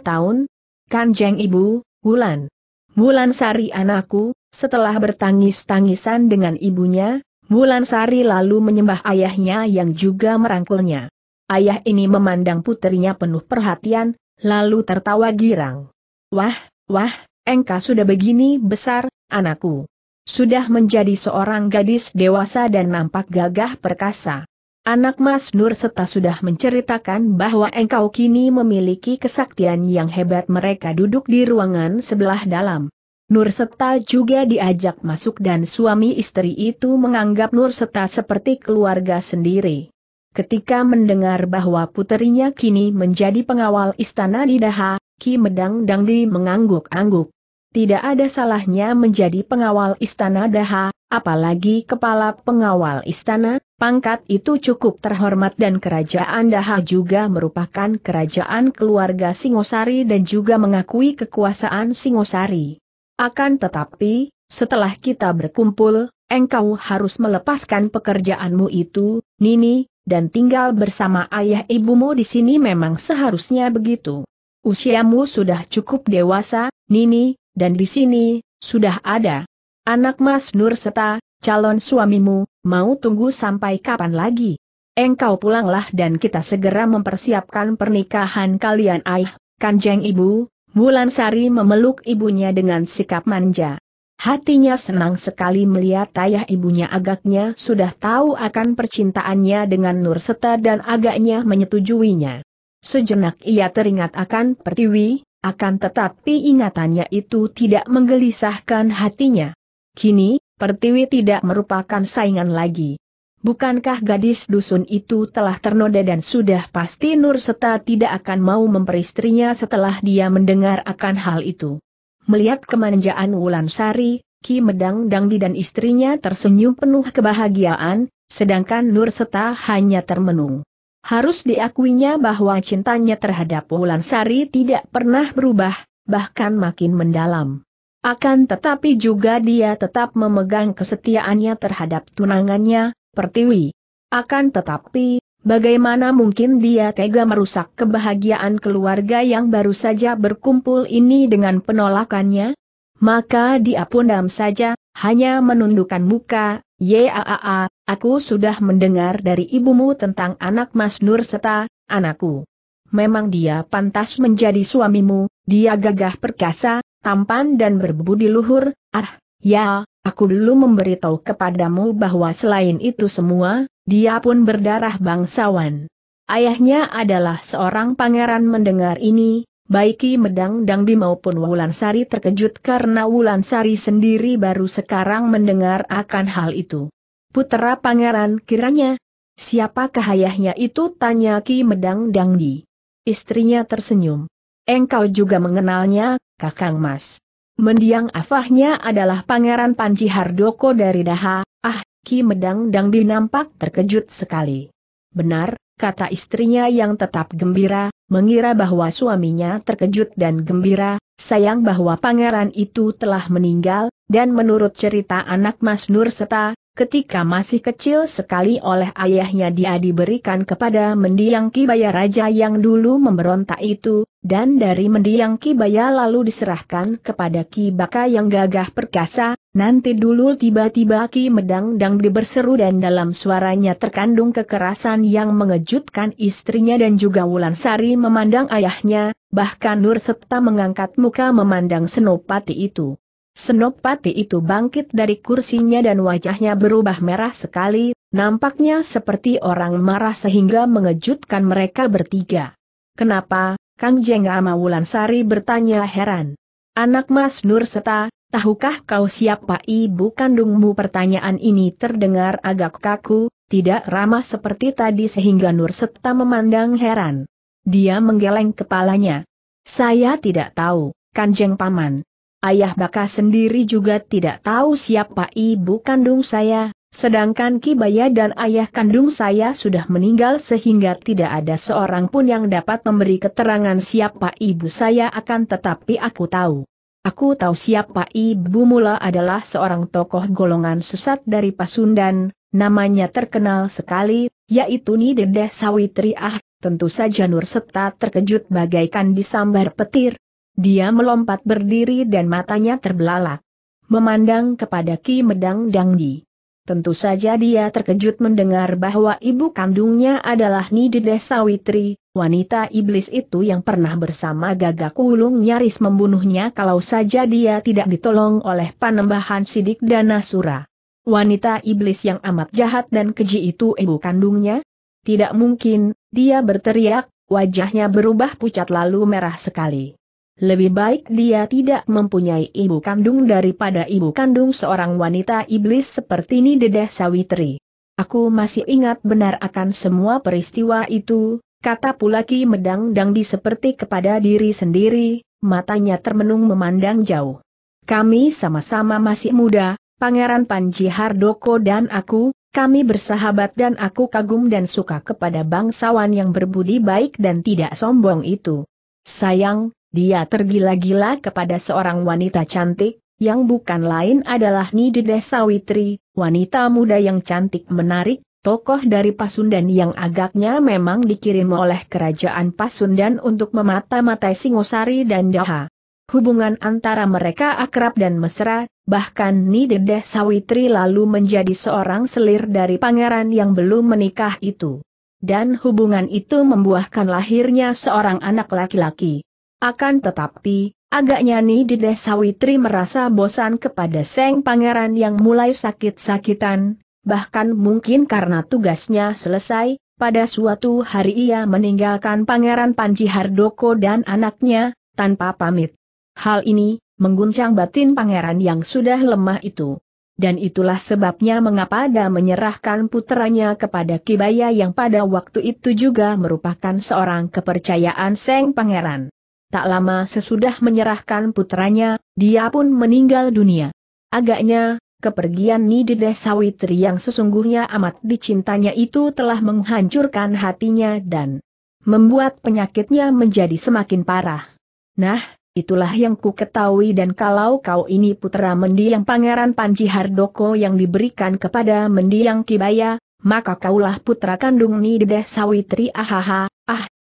Speaker 1: tahun, Kanjeng Ibu, Wulan. Wulan Sari anakku, setelah bertangis-tangisan dengan ibunya, Wulan Sari lalu menyembah ayahnya yang juga merangkulnya. Ayah ini memandang putrinya penuh perhatian, lalu tertawa girang. Wah, wah, engkau sudah begini besar, anakku. Sudah menjadi seorang gadis dewasa dan nampak gagah perkasa. Anak Mas Nur serta sudah menceritakan bahwa engkau kini memiliki kesaktian yang hebat mereka duduk di ruangan sebelah dalam. Nur Seta juga diajak masuk dan suami istri itu menganggap Nur Seta seperti keluarga sendiri. Ketika mendengar bahwa puterinya kini menjadi pengawal istana di Daha, Ki Medang Dangdi mengangguk-angguk. Tidak ada salahnya menjadi pengawal istana Daha, apalagi kepala pengawal istana, Pangkat itu cukup terhormat dan kerajaan Daha juga merupakan kerajaan keluarga Singosari dan juga mengakui kekuasaan Singosari. Akan tetapi, setelah kita berkumpul, engkau harus melepaskan pekerjaanmu itu, Nini, dan tinggal bersama ayah ibumu di sini memang seharusnya begitu. Usiamu sudah cukup dewasa, Nini, dan di sini, sudah ada anak Mas Nur serta calon suamimu, mau tunggu sampai kapan lagi? Engkau pulanglah dan kita segera mempersiapkan pernikahan kalian ayah, kanjeng ibu, Bulan Sari memeluk ibunya dengan sikap manja. Hatinya senang sekali melihat ayah ibunya agaknya sudah tahu akan percintaannya dengan Nur Seta dan agaknya menyetujuinya. Sejenak ia teringat akan Pertiwi, akan tetapi ingatannya itu tidak menggelisahkan hatinya. Kini, Pertiwi tidak merupakan saingan lagi. Bukankah gadis dusun itu telah ternoda dan sudah pasti Nur Seta tidak akan mau memperistrinya setelah dia mendengar akan hal itu? Melihat kemanjaan Wulan Sari, Ki Medang Dangdi dan istrinya tersenyum penuh kebahagiaan, sedangkan Nur Seta hanya termenung. Harus diakuinya bahwa cintanya terhadap Wulan Sari tidak pernah berubah, bahkan makin mendalam. Akan tetapi juga dia tetap memegang kesetiaannya terhadap tunangannya, Pertiwi. Akan tetapi, bagaimana mungkin dia tega merusak kebahagiaan keluarga yang baru saja berkumpul ini dengan penolakannya? Maka dia pundam saja, hanya menundukkan muka, Yaa, aku sudah mendengar dari ibumu tentang anak Mas Nur serta anakku. Memang dia pantas menjadi suamimu, dia gagah perkasa, tampan dan berbudi luhur, ah, ya, aku belum memberitahu kepadamu bahwa selain itu semua, dia pun berdarah bangsawan. Ayahnya adalah seorang pangeran mendengar ini, Baiki Medang Dangbi maupun Wulansari terkejut karena Wulansari sendiri baru sekarang mendengar akan hal itu. Putera pangeran kiranya, siapakah ayahnya itu tanya Ki Medang Dangdi. Istrinya tersenyum. Engkau juga mengenalnya, Kakang Mas. Mendiang afahnya adalah Pangeran Panji Hardoko dari Daha, ah, Ki Medang Dangdi nampak terkejut sekali. Benar, kata istrinya yang tetap gembira, mengira bahwa suaminya terkejut dan gembira, sayang bahwa pangeran itu telah meninggal, dan menurut cerita anak Mas Nur Seta, Ketika masih kecil sekali oleh ayahnya dia diberikan kepada mendiang Kibaya Raja yang dulu memberontak itu, dan dari mendiang Kibaya lalu diserahkan kepada Kibaka yang gagah perkasa, nanti dulu tiba-tiba Ki Medang dang berseru dan dalam suaranya terkandung kekerasan yang mengejutkan istrinya dan juga Wulansari memandang ayahnya, bahkan Nur serta mengangkat muka memandang Senopati itu. Senopati itu bangkit dari kursinya dan wajahnya berubah merah sekali, nampaknya seperti orang marah sehingga mengejutkan mereka bertiga. Kenapa, Kang Jeng Amawulan Sari bertanya heran. Anak Mas Nur Seta, tahukah kau siapa ibu kandungmu? Pertanyaan ini terdengar agak kaku, tidak ramah seperti tadi sehingga Nur Seta memandang heran. Dia menggeleng kepalanya. Saya tidak tahu, Kanjeng Paman, Ayah Baka sendiri juga tidak tahu siapa ibu kandung saya, sedangkan Kibaya dan ayah kandung saya sudah meninggal sehingga tidak ada seorang pun yang dapat memberi keterangan siapa ibu saya akan tetapi aku tahu. Aku tahu siapa ibu mula adalah seorang tokoh golongan sesat dari Pasundan, namanya terkenal sekali, yaitu Nidedeh Sawitri Ah, tentu saja Nur Seta terkejut bagaikan disambar petir, dia melompat berdiri dan matanya terbelalak. Memandang kepada Ki Medang Dangdi. Tentu saja dia terkejut mendengar bahwa ibu kandungnya adalah Nidide Sawitri, wanita iblis itu yang pernah bersama gagak ulung nyaris membunuhnya kalau saja dia tidak ditolong oleh panembahan sidik dan Nasura. Wanita iblis yang amat jahat dan keji itu ibu kandungnya? Tidak mungkin, dia berteriak, wajahnya berubah pucat lalu merah sekali. Lebih baik dia tidak mempunyai ibu kandung daripada ibu kandung seorang wanita iblis seperti ini Dedeh Sawitri. Aku masih ingat benar akan semua peristiwa itu, kata Pulaki medang-dangdi seperti kepada diri sendiri, matanya termenung memandang jauh. Kami sama-sama masih muda, Pangeran Panji Hardoko dan aku, kami bersahabat dan aku kagum dan suka kepada bangsawan yang berbudi baik dan tidak sombong itu. Sayang, dia tergila-gila kepada seorang wanita cantik, yang bukan lain adalah Nidide Sawitri, wanita muda yang cantik menarik, tokoh dari Pasundan yang agaknya memang dikirim oleh kerajaan Pasundan untuk memata-matai Singosari dan Daha. Hubungan antara mereka akrab dan mesra, bahkan Nidedeh Sawitri lalu menjadi seorang selir dari pangeran yang belum menikah itu. Dan hubungan itu membuahkan lahirnya seorang anak laki-laki. Akan tetapi, agaknya di desa Witri merasa bosan kepada Seng Pangeran yang mulai sakit-sakitan, bahkan mungkin karena tugasnya selesai, pada suatu hari ia meninggalkan Pangeran Panji Hardoko dan anaknya, tanpa pamit. Hal ini, mengguncang batin pangeran yang sudah lemah itu. Dan itulah sebabnya mengapa dia menyerahkan putranya kepada Kibaya yang pada waktu itu juga merupakan seorang kepercayaan Seng Pangeran tak lama sesudah menyerahkan putranya, dia pun meninggal dunia. Agaknya, kepergian Nidide Sawitri yang sesungguhnya amat dicintanya itu telah menghancurkan hatinya dan membuat penyakitnya menjadi semakin parah. Nah, itulah yang ku ketahui dan kalau kau ini putra mendiang pangeran Panji Hardoko yang diberikan kepada mendiang Kibaya, maka kaulah putra kandung Nidide Sawitri ahaha,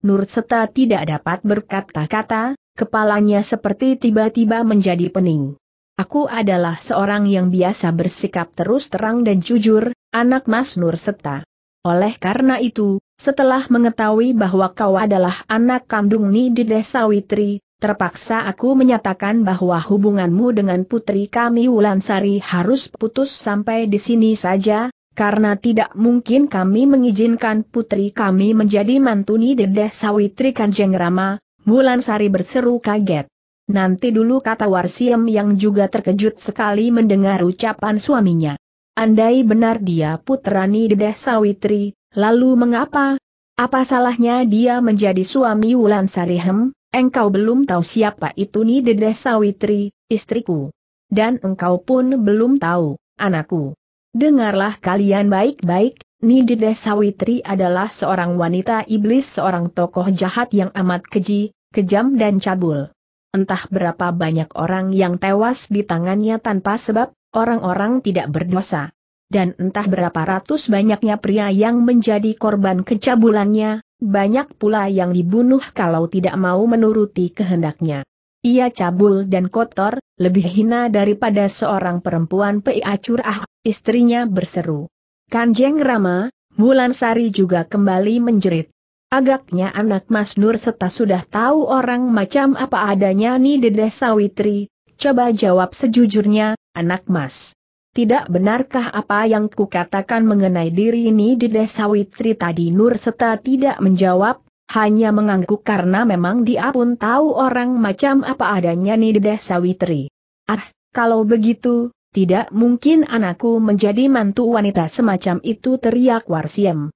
Speaker 1: Nur Seta tidak dapat berkata-kata, kepalanya seperti tiba-tiba menjadi pening. Aku adalah seorang yang biasa bersikap terus terang dan jujur, anak Mas Nur Seta. Oleh karena itu, setelah mengetahui bahwa kau adalah anak kandung Ni di Desa Witri, terpaksa aku menyatakan bahwa hubunganmu dengan putri kami Wulansari harus putus sampai di sini saja, karena tidak mungkin kami mengizinkan putri kami menjadi mantuni Dedeh Sawitri Kanjeng Rama, Bulan Sari berseru kaget. Nanti dulu kata Warsiem yang juga terkejut sekali mendengar ucapan suaminya. Andai benar dia putrani Dedeh Sawitri, lalu mengapa? Apa salahnya dia menjadi suami Wulan Sarihem? Engkau belum tahu siapa itu nih Dedeh Sawitri, istriku. Dan engkau pun belum tahu, anakku. Dengarlah kalian baik-baik, Nidide Sawitri adalah seorang wanita iblis seorang tokoh jahat yang amat keji, kejam dan cabul. Entah berapa banyak orang yang tewas di tangannya tanpa sebab, orang-orang tidak berdosa. Dan entah berapa ratus banyaknya pria yang menjadi korban kecabulannya, banyak pula yang dibunuh kalau tidak mau menuruti kehendaknya. Ia cabul dan kotor, lebih hina daripada seorang perempuan PIA ah, istrinya berseru. Kanjeng Rama, Bulan Sari juga kembali menjerit. Agaknya anak Mas Nur serta sudah tahu orang macam apa adanya nih Dedeh Sawitri, coba jawab sejujurnya, anak Mas. Tidak benarkah apa yang kukatakan mengenai diri ini desa Sawitri tadi Nur serta tidak menjawab, hanya mengangguk karena memang dia pun tahu orang macam apa adanya nih desa Sawitri. Ah, kalau begitu, tidak mungkin anakku menjadi mantu wanita semacam itu teriak Warsiem.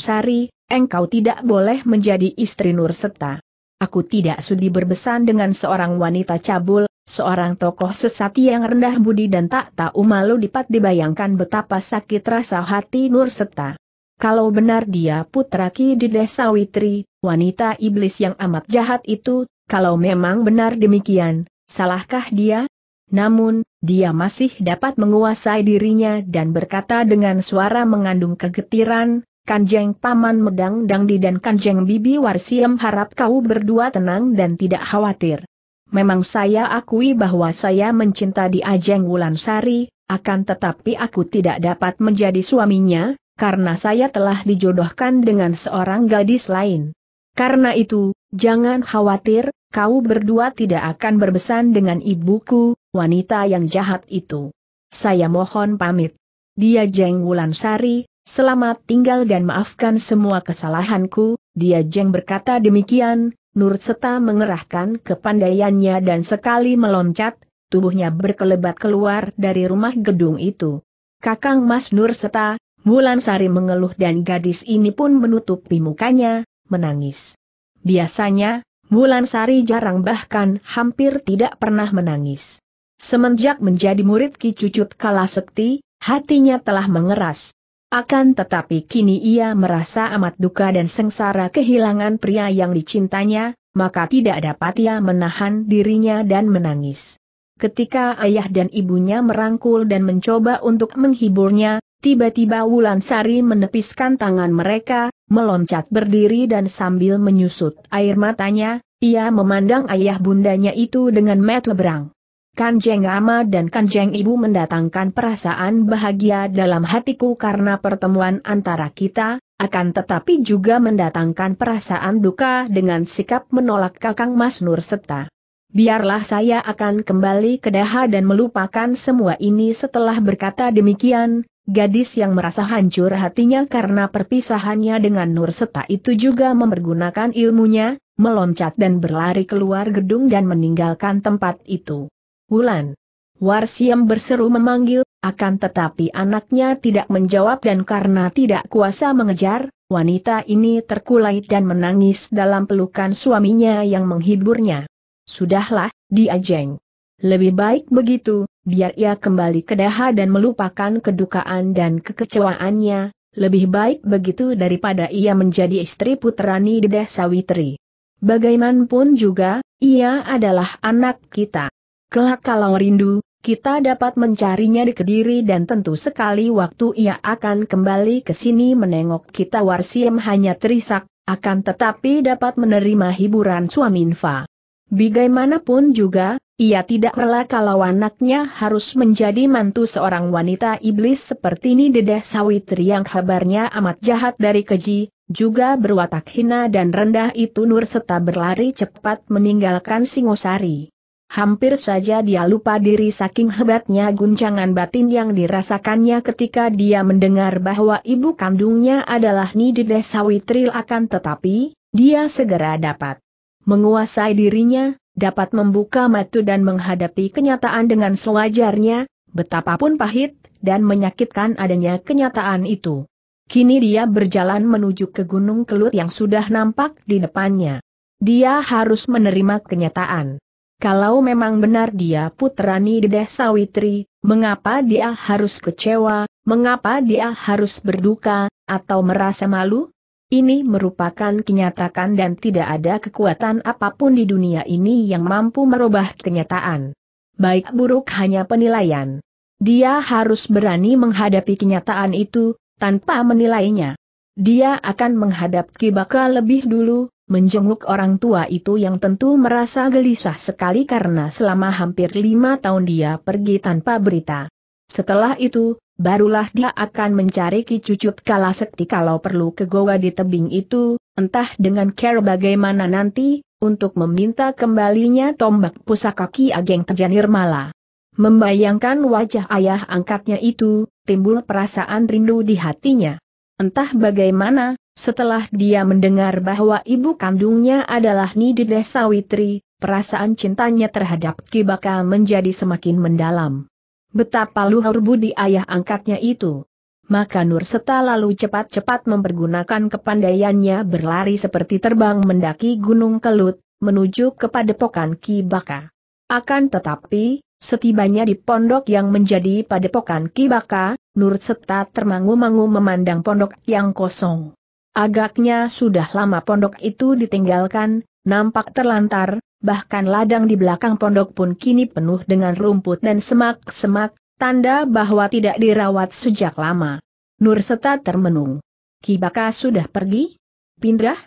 Speaker 1: Sari, engkau tidak boleh menjadi istri Nurseta. Aku tidak sudi berbesan dengan seorang wanita cabul, seorang tokoh sesat yang rendah budi dan tak tahu malu dipat dibayangkan betapa sakit rasa hati Nurseta. Kalau benar dia putra Ki Desa Witri, wanita iblis yang amat jahat itu, kalau memang benar demikian, salahkah dia? Namun, dia masih dapat menguasai dirinya dan berkata dengan suara mengandung kegetiran, Kanjeng Paman Medang Dangdi dan Kanjeng Bibi Warsiem harap kau berdua tenang dan tidak khawatir. Memang saya akui bahwa saya mencinta di Ajeng Wulansari, akan tetapi aku tidak dapat menjadi suaminya, karena saya telah dijodohkan dengan seorang gadis lain. Karena itu, jangan khawatir, kau berdua tidak akan berbesan dengan ibuku, wanita yang jahat itu. Saya mohon pamit. Dia Jeng Wulansari, selamat tinggal dan maafkan semua kesalahanku, dia Jeng berkata demikian, Nur Seta mengerahkan kepandaiannya dan sekali meloncat, tubuhnya berkelebat keluar dari rumah gedung itu. Kakang Mas Nur Seta, Wulan Sari mengeluh dan gadis ini pun menutupi mukanya, menangis. Biasanya, Wulan Sari jarang bahkan hampir tidak pernah menangis. Semenjak menjadi murid Ki Cucut Kalasekti, hatinya telah mengeras. Akan tetapi kini ia merasa amat duka dan sengsara kehilangan pria yang dicintanya, maka tidak dapat ia menahan dirinya dan menangis. Ketika ayah dan ibunya merangkul dan mencoba untuk menghiburnya, Tiba-tiba Wulan Sari menepiskan tangan mereka, meloncat berdiri dan sambil menyusut air matanya, ia memandang ayah bundanya itu dengan mata berang. Kanjeng Ama dan Kanjeng Ibu mendatangkan perasaan bahagia dalam hatiku karena pertemuan antara kita, akan tetapi juga mendatangkan perasaan duka dengan sikap menolak Kakang Mas Nur serta. Biarlah saya akan kembali ke Daha dan melupakan semua ini setelah berkata demikian, Gadis yang merasa hancur hatinya karena perpisahannya dengan Nur Seta itu juga mempergunakan ilmunya, meloncat dan berlari keluar gedung dan meninggalkan tempat itu. Wulan. Warsiem berseru memanggil, akan tetapi anaknya tidak menjawab dan karena tidak kuasa mengejar, wanita ini terkulai dan menangis dalam pelukan suaminya yang menghiburnya. Sudahlah, diajeng. Lebih baik begitu, biar ia kembali ke Daha dan melupakan kedukaan dan kekecewaannya, lebih baik begitu daripada ia menjadi istri puterani Dedeh Sawitri. Bagaimanapun juga, ia adalah anak kita. Kelak kalau rindu, kita dapat mencarinya di Kediri dan tentu sekali waktu ia akan kembali ke sini menengok kita Warsiem hanya terisak, akan tetapi dapat menerima hiburan suaminfa. Bagaimanapun juga, ia tidak rela kalau anaknya harus menjadi mantu seorang wanita iblis seperti ini dedeh sawitri yang kabarnya amat jahat dari keji, juga berwatak hina dan rendah itu Nur serta berlari cepat meninggalkan Singosari. Hampir saja dia lupa diri saking hebatnya guncangan batin yang dirasakannya ketika dia mendengar bahwa ibu kandungnya adalah Nidideh Sawitri akan tetapi, dia segera dapat menguasai dirinya, dapat membuka mata dan menghadapi kenyataan dengan sewajarnya, betapapun pahit, dan menyakitkan adanya kenyataan itu. Kini dia berjalan menuju ke Gunung Kelut yang sudah nampak di depannya. Dia harus menerima kenyataan. Kalau memang benar dia putrani Dedeh Sawitri, mengapa dia harus kecewa, mengapa dia harus berduka, atau merasa malu? Ini merupakan kenyataan dan tidak ada kekuatan apapun di dunia ini yang mampu merubah kenyataan. Baik buruk hanya penilaian. Dia harus berani menghadapi kenyataan itu, tanpa menilainya. Dia akan menghadap Kibaka lebih dulu, menjenguk orang tua itu yang tentu merasa gelisah sekali karena selama hampir lima tahun dia pergi tanpa berita. Setelah itu, barulah dia akan mencari kicucut kala sekti kalau perlu ke goa di tebing itu, entah dengan care bagaimana nanti, untuk meminta kembalinya tombak pusaka Ki Ageng Tejanir Mala. Membayangkan wajah ayah angkatnya itu, timbul perasaan rindu di hatinya. Entah bagaimana, setelah dia mendengar bahwa ibu kandungnya adalah Nidide Sawitri, perasaan cintanya terhadap Ki bakal menjadi semakin mendalam. Betapa luhur budi ayah angkatnya itu. Maka Nur Nurseta lalu cepat-cepat mempergunakan kepandaiannya berlari seperti terbang mendaki Gunung Kelut, menuju ke padepokan Ki Baka. Akan tetapi, setibanya di pondok yang menjadi padepokan Ki Baka, Nurseta termangu-mangu memandang pondok yang kosong. Agaknya sudah lama pondok itu ditinggalkan, nampak terlantar, bahkan ladang di belakang pondok pun kini penuh dengan rumput dan semak-semak, tanda bahwa tidak dirawat sejak lama. Nurseta termenung. Kibaka sudah pergi? Pindah?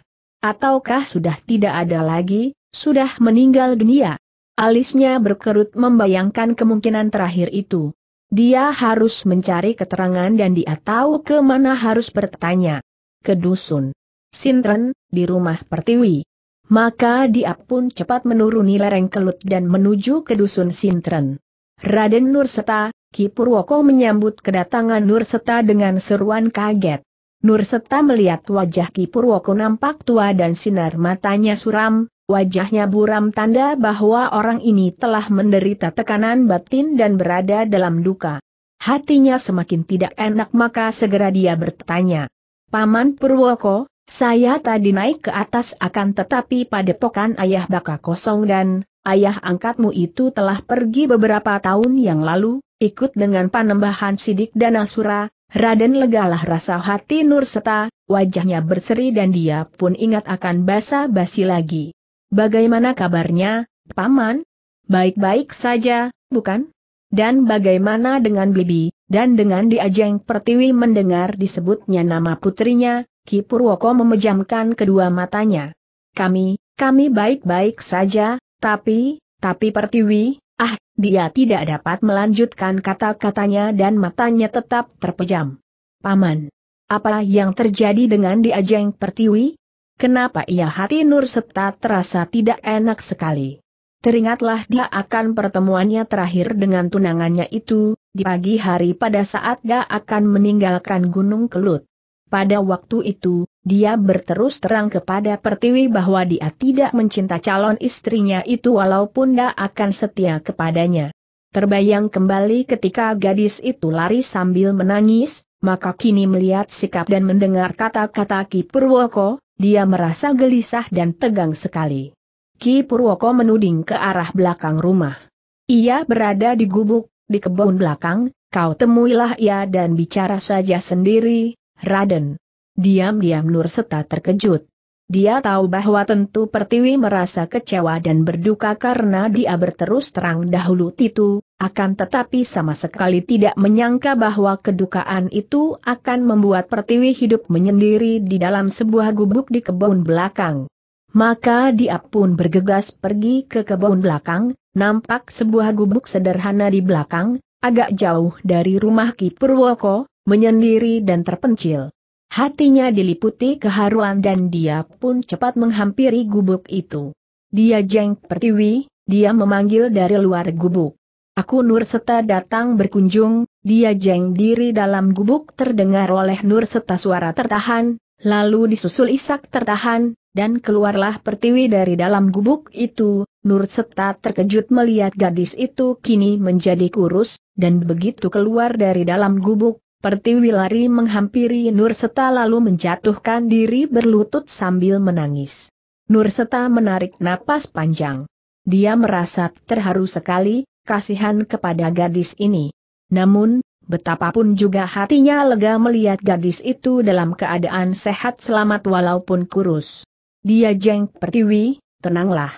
Speaker 1: Ataukah sudah tidak ada lagi, sudah meninggal dunia? Alisnya berkerut membayangkan kemungkinan terakhir itu. Dia harus mencari keterangan dan dia tahu ke harus bertanya. Kedusun, dusun. Sintren, di rumah Pertiwi maka dia pun cepat menuruni lereng kelut dan menuju ke dusun Sintren. Raden Nurseta, Kipurwoko menyambut kedatangan Nurseta dengan seruan kaget. Nurseta melihat wajah Kipurwoko nampak tua dan sinar matanya suram, wajahnya buram tanda bahwa orang ini telah menderita tekanan batin dan berada dalam duka. Hatinya semakin tidak enak maka segera dia bertanya. Paman Purwoko, saya tadi naik ke atas akan tetapi padepokan ayah baka kosong dan ayah angkatmu itu telah pergi beberapa tahun yang lalu, ikut dengan panembahan sidik dan asura, Raden legalah rasa hati Nur Seta, wajahnya berseri dan dia pun ingat akan basa-basi lagi. Bagaimana kabarnya, Paman? Baik-baik saja, bukan? Dan bagaimana dengan Bibi, dan dengan diajeng Pertiwi mendengar disebutnya nama putrinya, Kipurwoko memejamkan kedua matanya. Kami, kami baik-baik saja, tapi, tapi Pertiwi, ah, dia tidak dapat melanjutkan kata-katanya dan matanya tetap terpejam. Paman, apa yang terjadi dengan diajeng Pertiwi? Kenapa ia hati Nur Septa terasa tidak enak sekali? Teringatlah dia akan pertemuannya terakhir dengan tunangannya itu, di pagi hari pada saat dia akan meninggalkan Gunung Kelut. Pada waktu itu, dia berterus terang kepada Pertiwi bahwa dia tidak mencinta calon istrinya itu walaupun dia akan setia kepadanya. Terbayang kembali ketika gadis itu lari sambil menangis, maka kini melihat sikap dan mendengar kata-kata Ki Purwoko, dia merasa gelisah dan tegang sekali. Ki Purwoko menuding ke arah belakang rumah. Ia berada di gubuk, di kebun belakang, kau temuilah ia dan bicara saja sendiri, Raden. Diam-diam Nurseta terkejut. Dia tahu bahwa tentu Pertiwi merasa kecewa dan berduka karena dia berterus terang dahulu Titu, akan tetapi sama sekali tidak menyangka bahwa kedukaan itu akan membuat Pertiwi hidup menyendiri di dalam sebuah gubuk di kebun belakang. Maka dia pun bergegas pergi ke kebun belakang, nampak sebuah gubuk sederhana di belakang, agak jauh dari rumah Ki Purwoko, menyendiri dan terpencil. Hatinya diliputi keharuan dan dia pun cepat menghampiri gubuk itu. Dia jeng pertiwi, dia memanggil dari luar gubuk. Aku Nur Seta datang berkunjung, dia jeng diri dalam gubuk terdengar oleh Nur Seta suara tertahan, lalu disusul isak tertahan, dan keluarlah pertiwi dari dalam gubuk itu, Nur Seta terkejut melihat gadis itu kini menjadi kurus, dan begitu keluar dari dalam gubuk, Pertiwi lari menghampiri Nur lalu menjatuhkan diri berlutut sambil menangis. Nur menarik napas panjang. Dia merasa terharu sekali, kasihan kepada gadis ini. Namun, betapapun juga hatinya lega melihat gadis itu dalam keadaan sehat selamat walaupun kurus. Dia jeng pertiwi, tenanglah.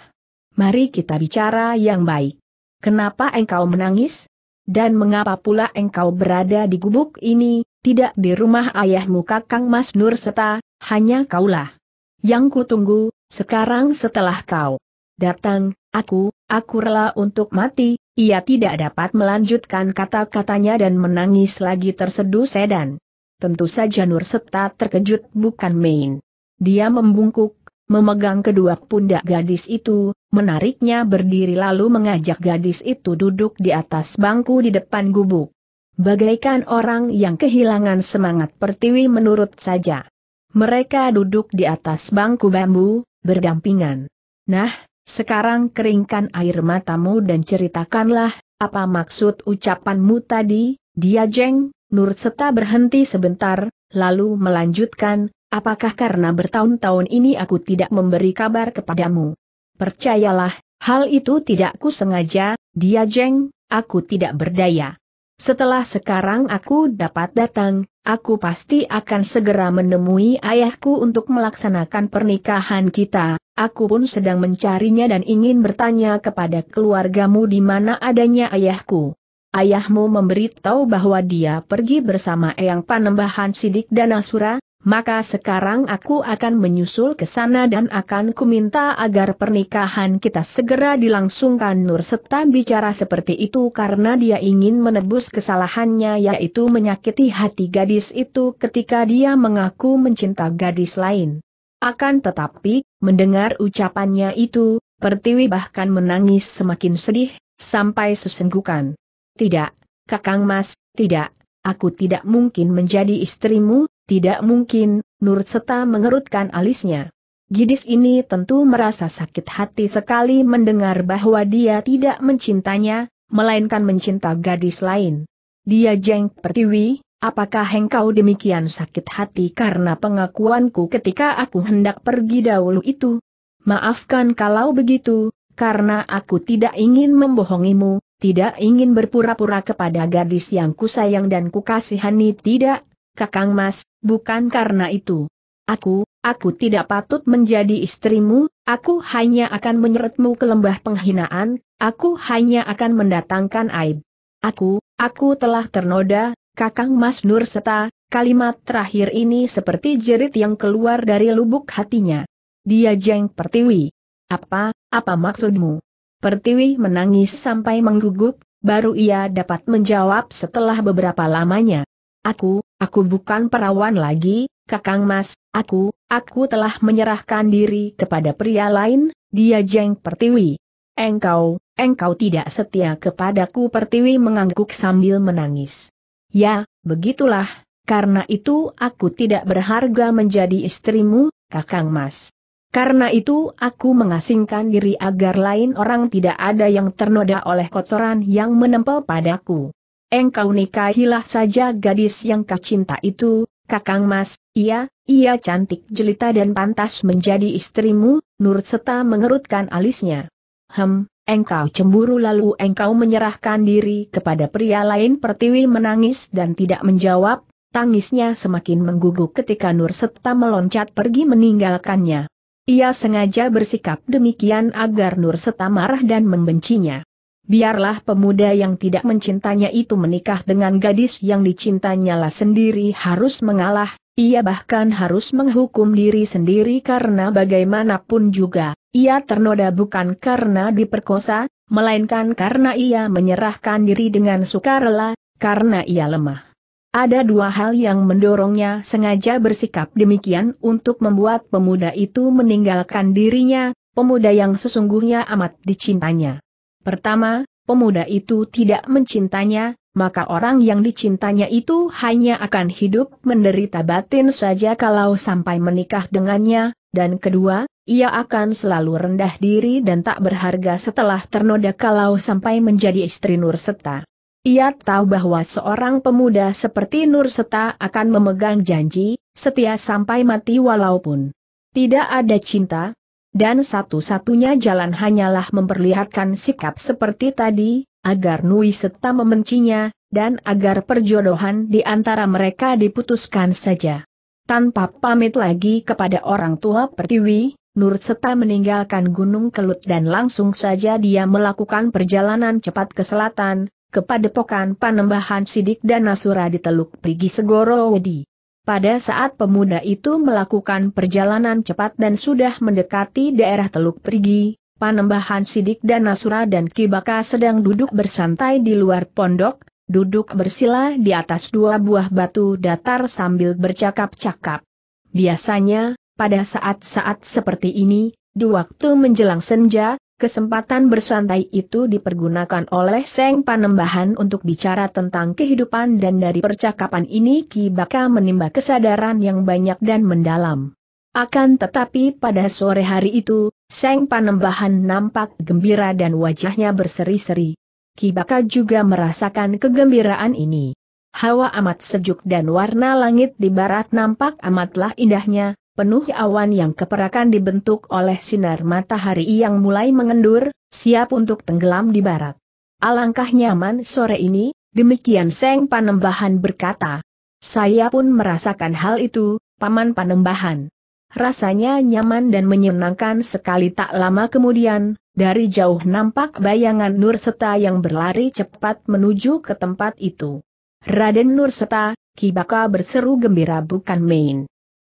Speaker 1: Mari kita bicara yang baik. Kenapa engkau menangis? Dan mengapa pula engkau berada di gubuk ini, tidak di rumah ayahmu kakang Mas Nur Seta, hanya kaulah. Yang kutunggu, sekarang setelah kau datang, aku, aku rela untuk mati, ia tidak dapat melanjutkan kata-katanya dan menangis lagi terseduh sedan. Tentu saja Nur Seta terkejut bukan main. Dia membungkuk, memegang kedua pundak gadis itu, menariknya berdiri lalu mengajak gadis itu duduk di atas bangku di depan gubuk. Bagaikan orang yang kehilangan semangat pertiwi menurut saja. Mereka duduk di atas bangku bambu, berdampingan. Nah, sekarang keringkan air matamu dan ceritakanlah, apa maksud ucapanmu tadi, dia jeng, Nur Seta berhenti sebentar, lalu melanjutkan, Apakah karena bertahun-tahun ini aku tidak memberi kabar kepadamu? Percayalah, hal itu tidak ku sengaja, dia jeng, aku tidak berdaya. Setelah sekarang aku dapat datang, aku pasti akan segera menemui ayahku untuk melaksanakan pernikahan kita. Aku pun sedang mencarinya dan ingin bertanya kepada keluargamu di mana adanya ayahku. Ayahmu memberitahu bahwa dia pergi bersama Eyang Panembahan Sidik dan Asura, maka sekarang aku akan menyusul ke sana dan akan kuminta agar pernikahan kita segera dilangsungkan Nur Septa bicara seperti itu karena dia ingin menebus kesalahannya yaitu menyakiti hati gadis itu ketika dia mengaku mencinta gadis lain. Akan tetapi, mendengar ucapannya itu, Pertiwi bahkan menangis semakin sedih, sampai sesenggukan. Tidak, Kakang Mas, tidak, aku tidak mungkin menjadi istrimu, tidak mungkin, Nur Seta mengerutkan alisnya. Gidis ini tentu merasa sakit hati sekali mendengar bahwa dia tidak mencintanya, melainkan mencinta gadis lain. Dia jeng pertiwi, apakah engkau demikian sakit hati karena pengakuanku ketika aku hendak pergi dahulu itu? Maafkan kalau begitu, karena aku tidak ingin membohongimu, tidak ingin berpura-pura kepada gadis yang kusayang dan kukasihani tidak, Kakang Mas, bukan karena itu. Aku, aku tidak patut menjadi istrimu, aku hanya akan menyeretmu ke lembah penghinaan, aku hanya akan mendatangkan aib. Aku, aku telah ternoda, Kakang Mas Nur Seta, kalimat terakhir ini seperti jerit yang keluar dari lubuk hatinya. Dia jeng Pertiwi. Apa, apa maksudmu? Pertiwi menangis sampai menggugup, baru ia dapat menjawab setelah beberapa lamanya. Aku, Aku bukan perawan lagi, Kakang Mas, aku, aku telah menyerahkan diri kepada pria lain, dia Jeng Pertiwi. Engkau, engkau tidak setia kepadaku Pertiwi mengangguk sambil menangis. Ya, begitulah, karena itu aku tidak berharga menjadi istrimu, Kakang Mas. Karena itu aku mengasingkan diri agar lain orang tidak ada yang ternoda oleh kotoran yang menempel padaku engkau nikahilah saja gadis yang kau cinta itu, Kakang Mas, iya, ia cantik jelita dan pantas menjadi istrimu, Nur Seta mengerutkan alisnya. Hem, engkau cemburu lalu engkau menyerahkan diri kepada pria lain Pertiwi menangis dan tidak menjawab, tangisnya semakin mengguguk ketika Nur Seta meloncat pergi meninggalkannya. Ia sengaja bersikap demikian agar Nur Seta marah dan membencinya biarlah pemuda yang tidak mencintanya itu menikah dengan gadis yang dicintanya lah sendiri harus mengalah, ia bahkan harus menghukum diri sendiri karena bagaimanapun juga, ia ternoda bukan karena diperkosa, melainkan karena ia menyerahkan diri dengan sukarela, karena ia lemah. Ada dua hal yang mendorongnya sengaja bersikap demikian untuk membuat pemuda itu meninggalkan dirinya, pemuda yang sesungguhnya amat dicintanya. Pertama, pemuda itu tidak mencintanya, maka orang yang dicintanya itu hanya akan hidup menderita batin saja kalau sampai menikah dengannya, dan kedua, ia akan selalu rendah diri dan tak berharga setelah ternoda kalau sampai menjadi istri Nurseta. Ia tahu bahwa seorang pemuda seperti Nurseta akan memegang janji, setia sampai mati walaupun tidak ada cinta, dan satu-satunya jalan hanyalah memperlihatkan sikap seperti tadi, agar Nui serta membencinya, dan agar perjodohan di antara mereka diputuskan saja. Tanpa pamit lagi kepada orang tua Pertiwi, Nur Seta meninggalkan Gunung Kelut dan langsung saja dia melakukan perjalanan cepat ke selatan, kepada padepokan Panembahan Sidik dan Nasura di Teluk Prigi Segoro Wedi. Pada saat pemuda itu melakukan perjalanan cepat dan sudah mendekati daerah Teluk Perigi, Panembahan Sidik dan Nasura dan Kibaka sedang duduk bersantai di luar pondok, duduk bersila di atas dua buah batu datar sambil bercakap-cakap. Biasanya, pada saat-saat seperti ini, di waktu menjelang senja, Kesempatan bersantai itu dipergunakan oleh Seng Panembahan untuk bicara tentang kehidupan dan dari percakapan ini Ki Baka menimba kesadaran yang banyak dan mendalam. Akan tetapi pada sore hari itu, Seng Panembahan nampak gembira dan wajahnya berseri-seri. Ki Baka juga merasakan kegembiraan ini. Hawa amat sejuk dan warna langit di barat nampak amatlah indahnya, penuh awan yang keperakan dibentuk oleh sinar matahari yang mulai mengendur, siap untuk tenggelam di barat. Alangkah nyaman sore ini, demikian Seng Panembahan berkata. Saya pun merasakan hal itu, Paman Panembahan. Rasanya nyaman dan menyenangkan sekali tak lama kemudian, dari jauh nampak bayangan Nur Seta yang berlari cepat menuju ke tempat itu. Raden Nur Seta, Kibaka berseru gembira bukan main.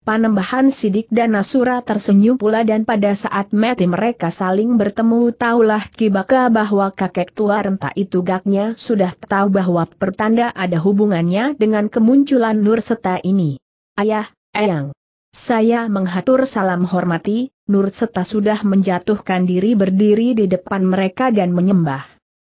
Speaker 1: Panembahan Sidik dan Nasura tersenyum pula dan pada saat mati mereka saling bertemu taulah Kibaka bahwa kakek tua renta itu gaknya sudah tahu bahwa pertanda ada hubungannya dengan kemunculan Nur Seta ini. Ayah, Eyang. Saya menghatur salam hormati, Nur Seta sudah menjatuhkan diri berdiri di depan mereka dan menyembah.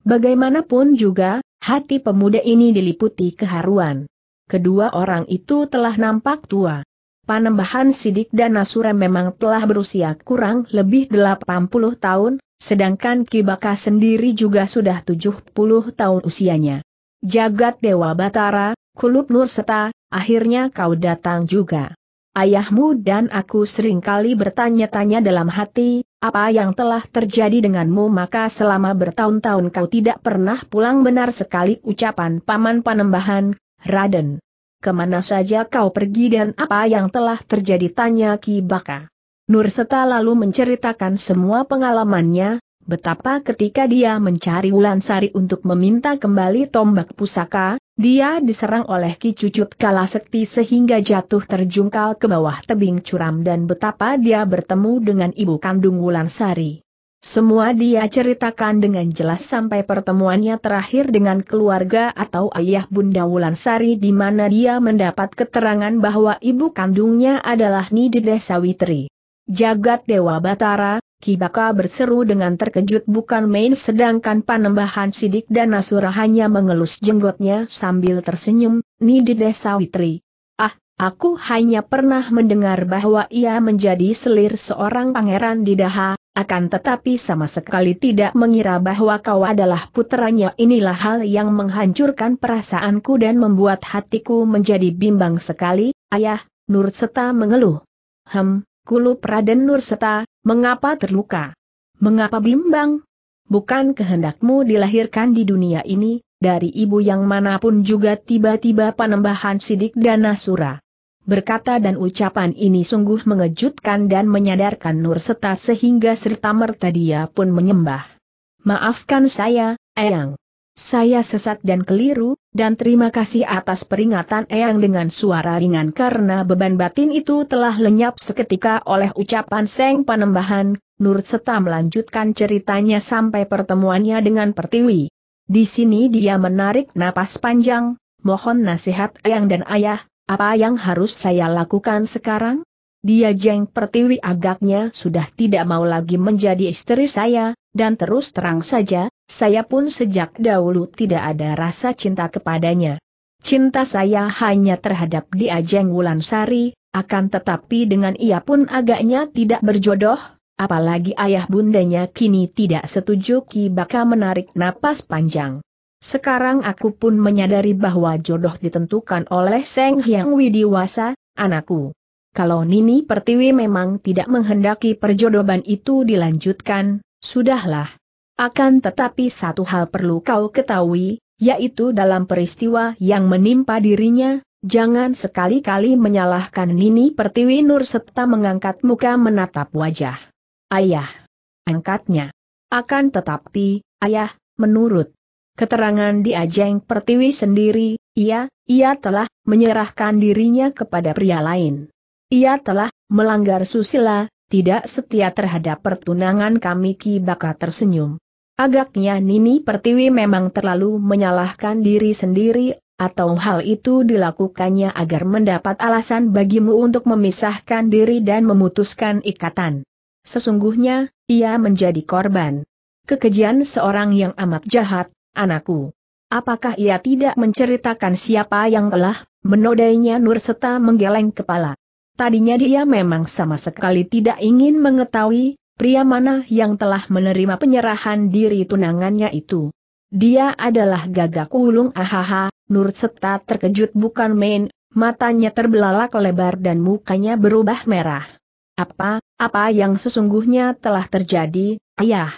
Speaker 1: Bagaimanapun juga, hati pemuda ini diliputi keharuan. Kedua orang itu telah nampak tua. Panembahan Sidik dan Nasura memang telah berusia kurang lebih 80 tahun, sedangkan Kibaka sendiri juga sudah 70 tahun usianya. Jagat Dewa Batara, Kulub Nur Seta, akhirnya kau datang juga. Ayahmu dan aku sering kali bertanya-tanya dalam hati, apa yang telah terjadi denganmu maka selama bertahun-tahun kau tidak pernah pulang benar sekali ucapan Paman Panembahan, Raden kemana saja kau pergi dan apa yang telah terjadi tanya Ki Baka. Nurseta lalu menceritakan semua pengalamannya, betapa ketika dia mencari Wulan Sari untuk meminta kembali tombak pusaka, dia diserang oleh Ki Cucut Kalasekti sehingga jatuh terjungkal ke bawah tebing curam dan betapa dia bertemu dengan ibu kandung Wulan Sari. Semua dia ceritakan dengan jelas sampai pertemuannya terakhir dengan keluarga atau ayah Bunda Wulansari di mana dia mendapat keterangan bahwa ibu kandungnya adalah Desa Witri. Jagat Dewa Batara, Kibaka berseru dengan terkejut bukan main sedangkan panembahan sidik dan Nasura hanya mengelus jenggotnya sambil tersenyum, Desa Witri. Aku hanya pernah mendengar bahwa ia menjadi selir seorang pangeran di Daha, akan tetapi sama sekali tidak mengira bahwa kau adalah putranya. inilah hal yang menghancurkan perasaanku dan membuat hatiku menjadi bimbang sekali, ayah, Nurseta mengeluh. Hem, kulup Raden Nurseta, mengapa terluka? Mengapa bimbang? Bukan kehendakmu dilahirkan di dunia ini, dari ibu yang manapun juga tiba-tiba panembahan sidik dan nasura berkata dan ucapan ini sungguh mengejutkan dan menyadarkan Nur Seta sehingga serta merta dia pun menyembah. Maafkan saya, Eyang. Saya sesat dan keliru, dan terima kasih atas peringatan Eyang dengan suara ringan karena beban batin itu telah lenyap seketika oleh ucapan Seng Panembahan, Nur Seta melanjutkan ceritanya sampai pertemuannya dengan Pertiwi. Di sini dia menarik napas panjang, mohon nasihat Eyang dan Ayah, apa yang harus saya lakukan sekarang? Dia Jeng Pertiwi agaknya sudah tidak mau lagi menjadi istri saya, dan terus terang saja, saya pun sejak dahulu tidak ada rasa cinta kepadanya. Cinta saya hanya terhadap dia Jeng Wulansari, akan tetapi dengan ia pun agaknya tidak berjodoh, apalagi ayah bundanya kini tidak setuju Ki Baka menarik napas panjang. Sekarang aku pun menyadari bahwa jodoh ditentukan oleh Seng Hyang Widiwasa, anakku. Kalau Nini Pertiwi memang tidak menghendaki perjodohan itu dilanjutkan, sudahlah. Akan tetapi satu hal perlu kau ketahui, yaitu dalam peristiwa yang menimpa dirinya, jangan sekali-kali menyalahkan Nini Pertiwi Nur serta mengangkat muka menatap wajah. Ayah. Angkatnya. Akan tetapi, ayah, menurut Keterangan di Ajeng Pertiwi sendiri, ia, ia telah menyerahkan dirinya kepada pria lain. Ia telah melanggar susila, tidak setia terhadap pertunangan kami Ki Baka tersenyum. Agaknya Nini Pertiwi memang terlalu menyalahkan diri sendiri, atau hal itu dilakukannya agar mendapat alasan bagimu untuk memisahkan diri dan memutuskan ikatan. Sesungguhnya, ia menjadi korban. Kekejian seorang yang amat jahat, anakku. Apakah ia tidak menceritakan siapa yang telah menodainya Nur serta menggeleng kepala? Tadinya dia memang sama sekali tidak ingin mengetahui pria mana yang telah menerima penyerahan diri tunangannya itu. Dia adalah gagak ulung ahaha, Nur serta terkejut bukan main, matanya terbelalak lebar dan mukanya berubah merah. Apa, apa yang sesungguhnya telah terjadi, ayah?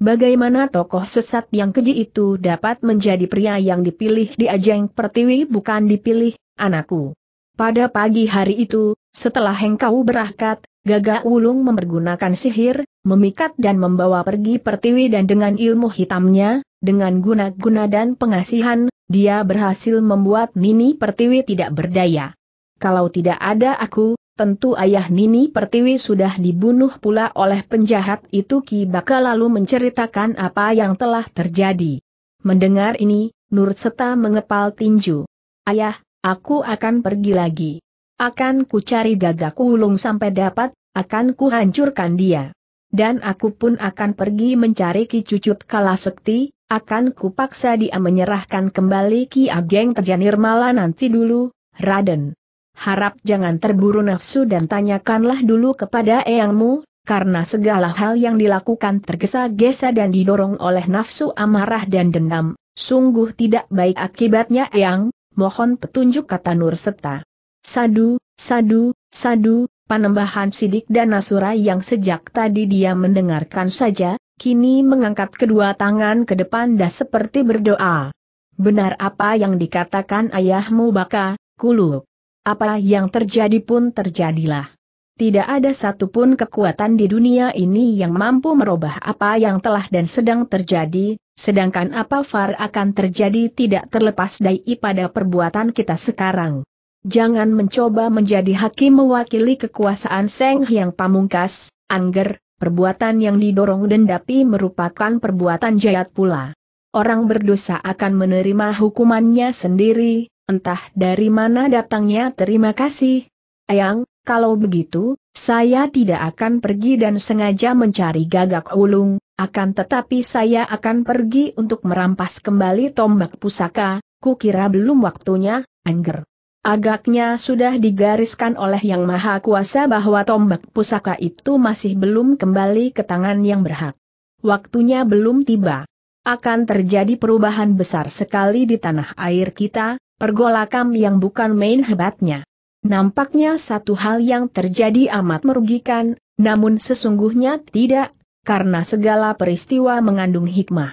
Speaker 1: Bagaimana tokoh sesat yang keji itu dapat menjadi pria yang dipilih di ajang pertiwi bukan dipilih, anakku. Pada pagi hari itu, setelah hengkau berangkat, Gagak Ulung mempergunakan sihir, memikat dan membawa pergi pertiwi dan dengan ilmu hitamnya, dengan guna-guna dan pengasihan, dia berhasil membuat Nini pertiwi tidak berdaya. Kalau tidak ada aku, Tentu ayah Nini Pertiwi sudah dibunuh pula oleh penjahat itu Ki Baka lalu menceritakan apa yang telah terjadi. Mendengar ini, Nur Seta mengepal tinju. Ayah, aku akan pergi lagi. Akan ku cari gagak ulung sampai dapat, akan ku hancurkan dia. Dan aku pun akan pergi mencari Ki Cucut Kalasekti, akan ku paksa dia menyerahkan kembali Ki Ageng Terjanir Mala nanti dulu, Raden harap jangan terburu nafsu dan tanyakanlah dulu kepada eyangmu, karena segala hal yang dilakukan tergesa-gesa dan didorong oleh nafsu amarah dan dendam, sungguh tidak baik akibatnya eyang, mohon petunjuk kata Nur Seta. Sadu, sadu, sadu, panembahan sidik dan nasura yang sejak tadi dia mendengarkan saja, kini mengangkat kedua tangan ke depan dan seperti berdoa. Benar apa yang dikatakan ayahmu baka, kuluk. Apa yang terjadi pun terjadilah. Tidak ada satupun kekuatan di dunia ini yang mampu merubah apa yang telah dan sedang terjadi, sedangkan apa far akan terjadi tidak terlepas dari pada perbuatan kita sekarang. Jangan mencoba menjadi hakim mewakili kekuasaan Seng yang Pamungkas, Angger, perbuatan yang didorong dendapi merupakan perbuatan jahat pula. Orang berdosa akan menerima hukumannya sendiri, Entah dari mana datangnya terima kasih. Ayang, kalau begitu, saya tidak akan pergi dan sengaja mencari gagak ulung, akan tetapi saya akan pergi untuk merampas kembali tombak pusaka, kukira belum waktunya, Angger. Agaknya sudah digariskan oleh Yang Maha Kuasa bahwa tombak pusaka itu masih belum kembali ke tangan yang berhak. Waktunya belum tiba. Akan terjadi perubahan besar sekali di tanah air kita, Pergolakan yang bukan main hebatnya. Nampaknya satu hal yang terjadi amat merugikan, namun sesungguhnya tidak, karena segala peristiwa mengandung hikmah.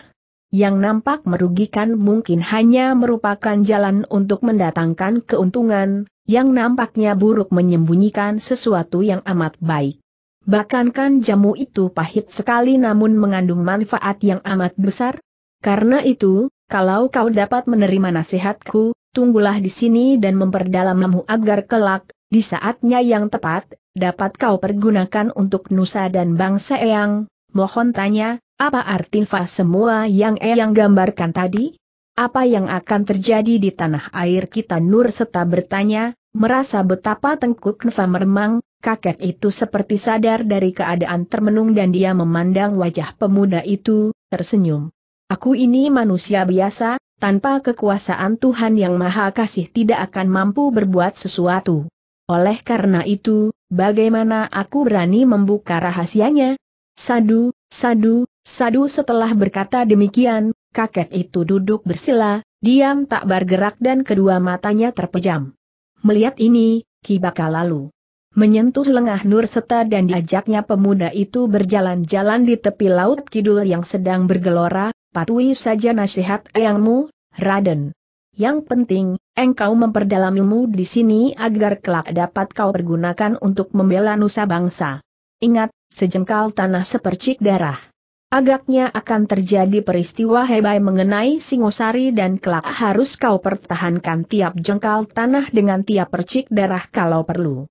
Speaker 1: Yang nampak merugikan mungkin hanya merupakan jalan untuk mendatangkan keuntungan, yang nampaknya buruk menyembunyikan sesuatu yang amat baik. Bahkan kan jamu itu pahit sekali namun mengandung manfaat yang amat besar. Karena itu, kalau kau dapat menerima nasihatku, tunggulah di sini dan memperdalammu agar kelak, di saatnya yang tepat, dapat kau pergunakan untuk nusa dan bangsa Eyang, mohon tanya, apa arti fa semua yang Eyang gambarkan tadi? Apa yang akan terjadi di tanah air kita Nur serta bertanya, merasa betapa tengkuk Neva meremang, kakek itu seperti sadar dari keadaan termenung dan dia memandang wajah pemuda itu, tersenyum. Aku ini manusia biasa, tanpa kekuasaan Tuhan yang Maha Kasih tidak akan mampu berbuat sesuatu. Oleh karena itu, bagaimana aku berani membuka rahasianya? Sadu, sadu, sadu setelah berkata demikian, kakek itu duduk bersila, diam tak bergerak dan kedua matanya terpejam. Melihat ini, Ki Bakal lalu menyentuh lengah Nur Seta dan diajaknya pemuda itu berjalan-jalan di tepi laut kidul yang sedang bergelora, patuhi saja nasihat eyangmu, Raden. Yang penting, engkau memperdalam ilmu di sini agar kelak dapat kau pergunakan untuk membela nusa bangsa. Ingat, sejengkal tanah sepercik darah. Agaknya akan terjadi peristiwa hebat mengenai Singosari dan kelak harus kau pertahankan tiap jengkal tanah dengan tiap percik darah kalau perlu.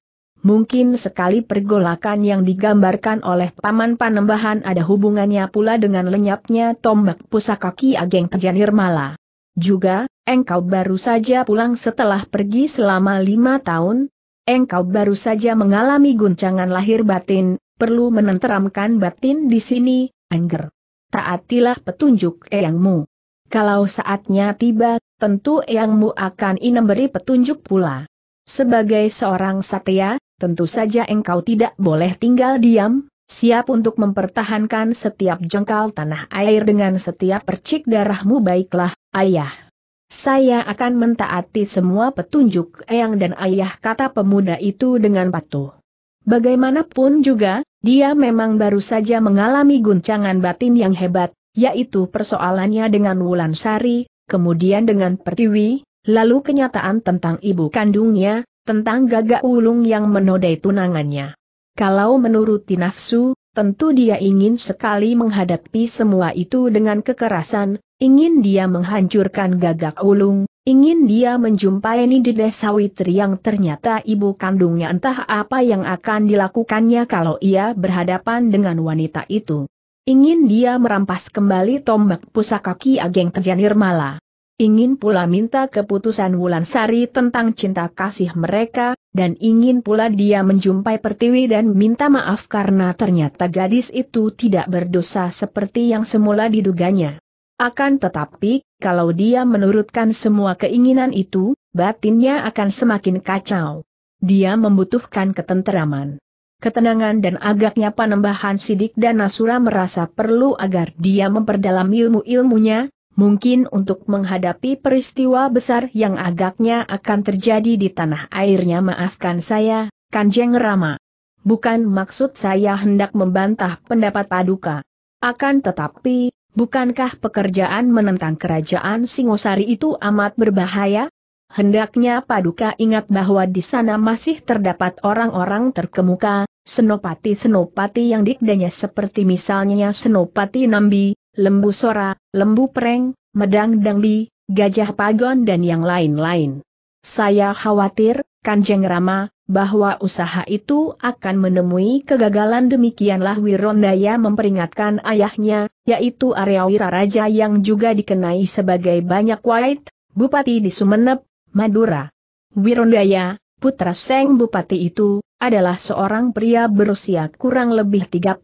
Speaker 1: Mungkin sekali pergolakan yang digambarkan oleh Paman Panembahan ada hubungannya pula dengan lenyapnya tombak pusaka Ki Ageng Mala. Juga, engkau baru saja pulang setelah pergi selama lima tahun, engkau baru saja mengalami guncangan lahir batin, perlu menenteramkan batin di sini, Angger. Taatilah petunjuk eyangmu. Kalau saatnya tiba, tentu eyangmu akan inemberi petunjuk pula. Sebagai seorang satya, tentu saja engkau tidak boleh tinggal diam, siap untuk mempertahankan setiap jengkal tanah air dengan setiap percik darahmu baiklah, ayah. Saya akan mentaati semua petunjuk eyang dan ayah kata pemuda itu dengan patuh. Bagaimanapun juga, dia memang baru saja mengalami guncangan batin yang hebat, yaitu persoalannya dengan Wulan Sari, kemudian dengan Pertiwi, lalu kenyataan tentang ibu kandungnya, tentang gagak ulung yang menodai tunangannya. Kalau menuruti nafsu, tentu dia ingin sekali menghadapi semua itu dengan kekerasan, ingin dia menghancurkan gagak ulung, ingin dia menjumpai Nidida Sawitri yang ternyata ibu kandungnya entah apa yang akan dilakukannya kalau ia berhadapan dengan wanita itu. Ingin dia merampas kembali tombak pusaka Ki Ageng Tejanirmala ingin pula minta keputusan Wulan Sari tentang cinta kasih mereka, dan ingin pula dia menjumpai Pertiwi dan minta maaf karena ternyata gadis itu tidak berdosa seperti yang semula diduganya. Akan tetapi, kalau dia menurutkan semua keinginan itu, batinnya akan semakin kacau. Dia membutuhkan ketenteraman. Ketenangan dan agaknya panembahan sidik dan Nasura merasa perlu agar dia memperdalam ilmu-ilmunya, mungkin untuk menghadapi peristiwa besar yang agaknya akan terjadi di tanah airnya maafkan saya, Kanjeng Rama. Bukan maksud saya hendak membantah pendapat Paduka. Akan tetapi, bukankah pekerjaan menentang kerajaan Singosari itu amat berbahaya? Hendaknya Paduka ingat bahwa di sana masih terdapat orang-orang terkemuka, senopati-senopati yang dikdanya seperti misalnya Senopati Nambi, lembu sora, lembu pereng, medang dangbi, gajah pagon dan yang lain-lain. Saya khawatir, Kanjeng Rama, bahwa usaha itu akan menemui kegagalan demikianlah Wirondaya memperingatkan ayahnya, yaitu Arya Wiraraja yang juga dikenai sebagai banyak wait, Bupati di Sumeneb, Madura. Wirondaya, putra Seng Bupati itu, adalah seorang pria berusia kurang lebih 35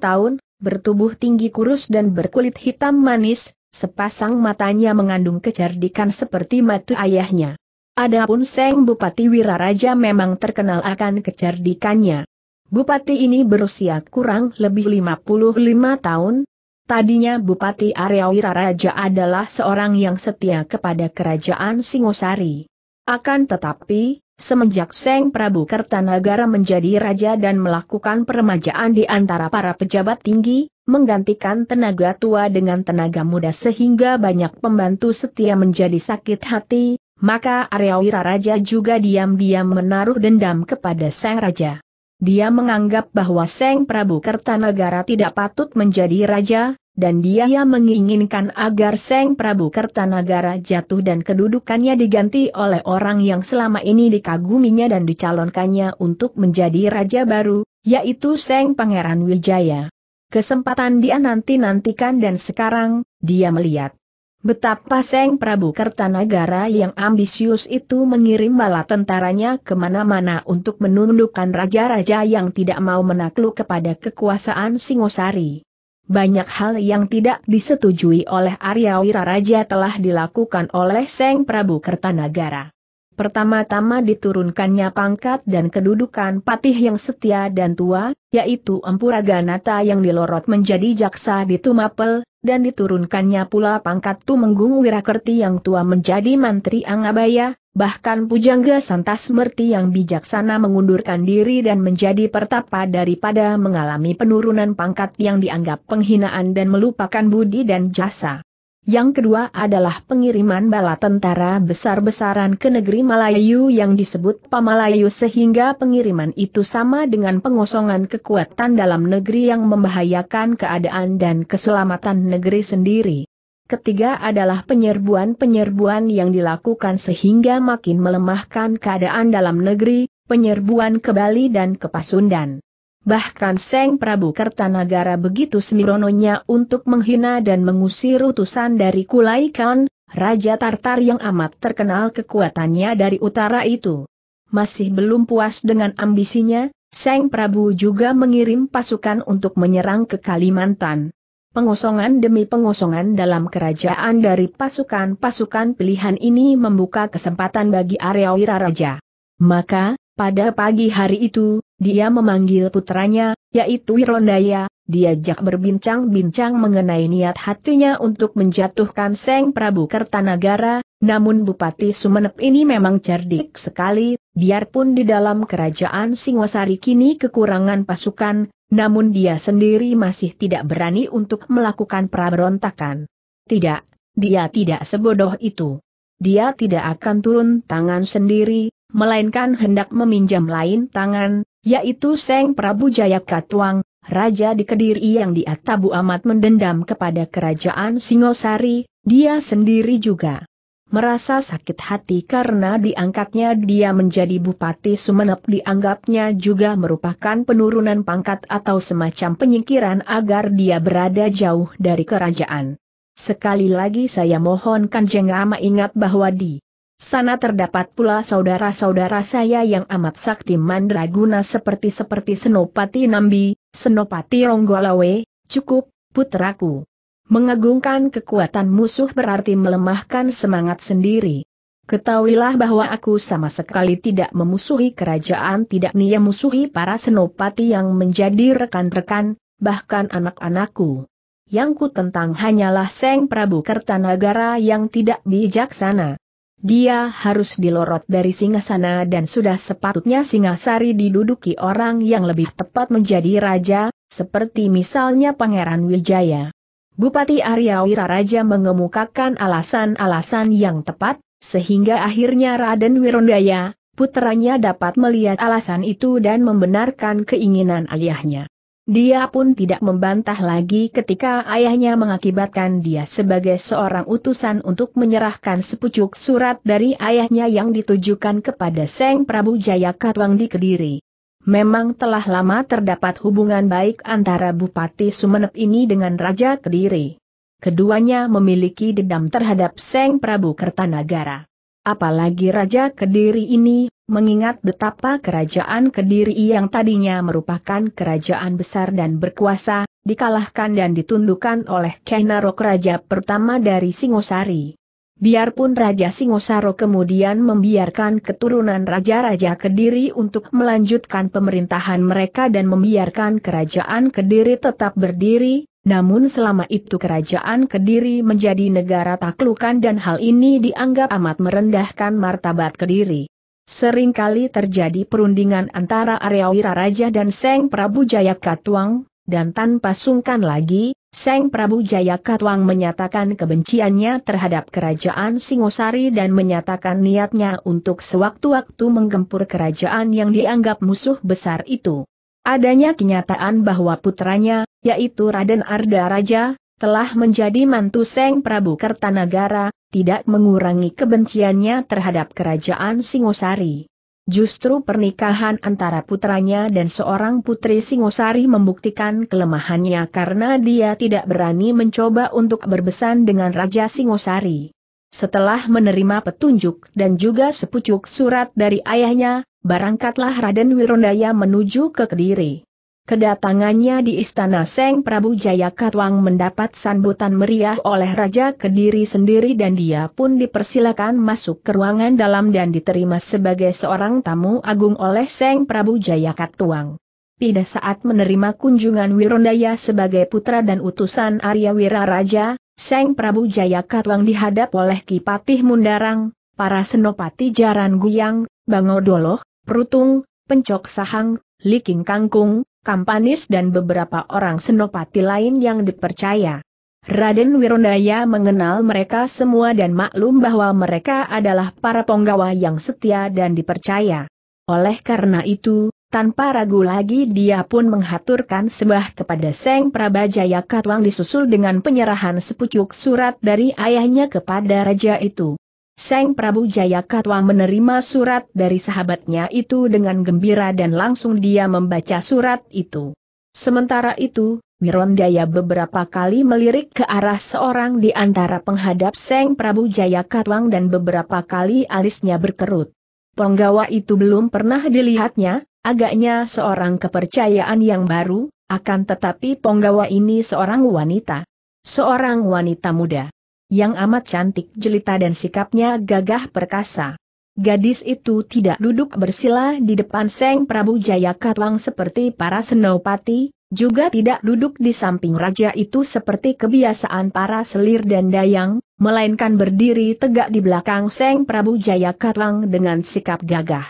Speaker 1: tahun, bertubuh tinggi kurus dan berkulit hitam manis, sepasang matanya mengandung kecerdikan seperti mata ayahnya. Adapun Seng Bupati Wiraraja memang terkenal akan kecerdikannya. Bupati ini berusia kurang lebih 55 tahun. Tadinya Bupati Arya Wiraraja adalah seorang yang setia kepada kerajaan Singosari. Akan tetapi, Semenjak Seng Prabu Kertanagara menjadi raja dan melakukan peremajaan di antara para pejabat tinggi, menggantikan tenaga tua dengan tenaga muda sehingga banyak pembantu setia menjadi sakit hati, maka Arya Raja juga diam-diam menaruh dendam kepada Seng Raja. Dia menganggap bahwa Seng Prabu Kertanegara tidak patut menjadi raja, dan dia menginginkan agar Seng Prabu Kertanagara jatuh dan kedudukannya diganti oleh orang yang selama ini dikaguminya dan dicalonkannya untuk menjadi raja baru, yaitu Seng Pangeran Wijaya. Kesempatan dia nanti-nantikan dan sekarang, dia melihat betapa Seng Prabu Kertanagara yang ambisius itu mengirim bala tentaranya kemana-mana untuk menundukkan raja-raja yang tidak mau menakluk kepada kekuasaan Singosari. Banyak hal yang tidak disetujui oleh Arya Wiraraja telah dilakukan oleh Seng Prabu Kertanagara. Pertama-tama diturunkannya pangkat dan kedudukan patih yang setia dan tua, yaitu Empuraganata yang dilorot menjadi jaksa di Tumapel, dan diturunkannya pula pangkat Tumenggung Wirakerti yang tua menjadi Mantri Angabaya, Bahkan Pujangga Santas Merti yang bijaksana mengundurkan diri dan menjadi pertapa daripada mengalami penurunan pangkat yang dianggap penghinaan dan melupakan budi dan jasa. Yang kedua adalah pengiriman bala tentara besar-besaran ke negeri Malayu yang disebut Pamalayu sehingga pengiriman itu sama dengan pengosongan kekuatan dalam negeri yang membahayakan keadaan dan keselamatan negeri sendiri. Ketiga adalah penyerbuan-penyerbuan yang dilakukan sehingga makin melemahkan keadaan dalam negeri, penyerbuan ke Bali dan ke Pasundan. Bahkan Seng Prabu Kertanagara begitu semirononya untuk menghina dan mengusir utusan dari Kulai Khan, Raja Tartar yang amat terkenal kekuatannya dari utara itu. Masih belum puas dengan ambisinya, Seng Prabu juga mengirim pasukan untuk menyerang ke Kalimantan. Pengosongan demi pengosongan dalam kerajaan dari pasukan-pasukan pilihan ini membuka kesempatan bagi Arya Wiraraja. Maka, pada pagi hari itu, dia memanggil putranya, yaitu Wirondaya, diajak berbincang-bincang mengenai niat hatinya untuk menjatuhkan Seng Prabu Kertanagara, namun Bupati Sumenep ini memang cerdik sekali, biarpun di dalam kerajaan Singosari kini kekurangan pasukan, namun dia sendiri masih tidak berani untuk melakukan praberontakan. Tidak, dia tidak sebodoh itu. Dia tidak akan turun tangan sendiri, melainkan hendak meminjam lain tangan, yaitu Seng Prabu Jayakatwang, Raja di Kediri yang dia tabu amat mendendam kepada kerajaan Singosari, dia sendiri juga merasa sakit hati karena diangkatnya dia menjadi Bupati Sumeneb dianggapnya juga merupakan penurunan pangkat atau semacam penyingkiran agar dia berada jauh dari kerajaan. Sekali lagi saya mohon Kanjeng Rama ingat bahwa di sana terdapat pula saudara-saudara saya yang amat sakti mandraguna seperti-seperti Senopati Nambi, Senopati Ronggolawe, cukup, putraku. Mengagungkan kekuatan musuh berarti melemahkan semangat sendiri. Ketahuilah bahwa aku sama sekali tidak memusuhi kerajaan tidak niat musuhi para senopati yang menjadi rekan-rekan, bahkan anak-anakku. Yang ku tentang hanyalah Seng Prabu Kertanagara yang tidak bijaksana. Dia harus dilorot dari singasana dan sudah sepatutnya singasari diduduki orang yang lebih tepat menjadi raja, seperti misalnya Pangeran Wijaya. Bupati Arya Wiraraja mengemukakan alasan-alasan yang tepat, sehingga akhirnya Raden Wirondaya, putranya dapat melihat alasan itu dan membenarkan keinginan ayahnya. Dia pun tidak membantah lagi ketika ayahnya mengakibatkan dia sebagai seorang utusan untuk menyerahkan sepucuk surat dari ayahnya yang ditujukan kepada Seng Prabu Jayakatwang di Kediri. Memang telah lama terdapat hubungan baik antara Bupati Sumenep ini dengan Raja Kediri. Keduanya memiliki dendam terhadap Seng Prabu Kertanagara. Apalagi Raja Kediri ini, mengingat betapa kerajaan Kediri yang tadinya merupakan kerajaan besar dan berkuasa, dikalahkan dan ditundukkan oleh Kenarok Raja pertama dari Singosari. Biarpun Raja Singosaro kemudian membiarkan keturunan Raja-Raja Kediri untuk melanjutkan pemerintahan mereka dan membiarkan kerajaan Kediri tetap berdiri, namun selama itu kerajaan Kediri menjadi negara taklukan dan hal ini dianggap amat merendahkan martabat Kediri. Seringkali terjadi perundingan antara Aryawira Raja dan Seng Prabu Jayakatwang, dan tanpa sungkan lagi, Seng Prabu Jayakatwang menyatakan kebenciannya terhadap kerajaan Singosari dan menyatakan niatnya untuk sewaktu-waktu menggempur kerajaan yang dianggap musuh besar itu. Adanya kenyataan bahwa putranya, yaitu Raden Arda Raja, telah menjadi mantu Seng Prabu Kertanagara, tidak mengurangi kebenciannya terhadap kerajaan Singosari. Justru pernikahan antara putranya dan seorang putri Singosari membuktikan kelemahannya karena dia tidak berani mencoba untuk berbesan dengan Raja Singosari. Setelah menerima petunjuk dan juga sepucuk surat dari ayahnya, barangkatlah Raden Wirondaya menuju ke Kediri. Kedatangannya di istana Seng Prabu Jayakatwang mendapat sambutan meriah oleh Raja Kediri sendiri dan dia pun dipersilakan masuk ke ruangan dalam dan diterima sebagai seorang tamu agung oleh Seng Prabu Jayakatwang. Pada saat menerima kunjungan Wirondaya sebagai putra dan utusan Arya Wiraraja, Seng Prabu Jayakatwang dihadap oleh Kipatih Mundarang, para senopati Jaran Guyang, Bangodoloh, Perutung, Pencok Sahang, Liking Kangkung, kampanis dan beberapa orang senopati lain yang dipercaya. Raden Wirondaya mengenal mereka semua dan maklum bahwa mereka adalah para penggawa yang setia dan dipercaya. Oleh karena itu, tanpa ragu lagi dia pun menghaturkan sebah kepada Seng Prabajaya Katwang disusul dengan penyerahan sepucuk surat dari ayahnya kepada raja itu. Seng Prabu Jayakatwa menerima surat dari sahabatnya itu dengan gembira dan langsung dia membaca surat itu. Sementara itu, Wirondaya beberapa kali melirik ke arah seorang di antara penghadap Seng Prabu Jayakatwang dan beberapa kali alisnya berkerut. Penggawa itu belum pernah dilihatnya, agaknya seorang kepercayaan yang baru, akan tetapi penggawa ini seorang wanita. Seorang wanita muda yang amat cantik jelita dan sikapnya gagah perkasa. Gadis itu tidak duduk bersila di depan Seng Prabu Jayakatwang seperti para senopati, juga tidak duduk di samping raja itu seperti kebiasaan para selir dan dayang, melainkan berdiri tegak di belakang Seng Prabu Jayakatwang dengan sikap gagah.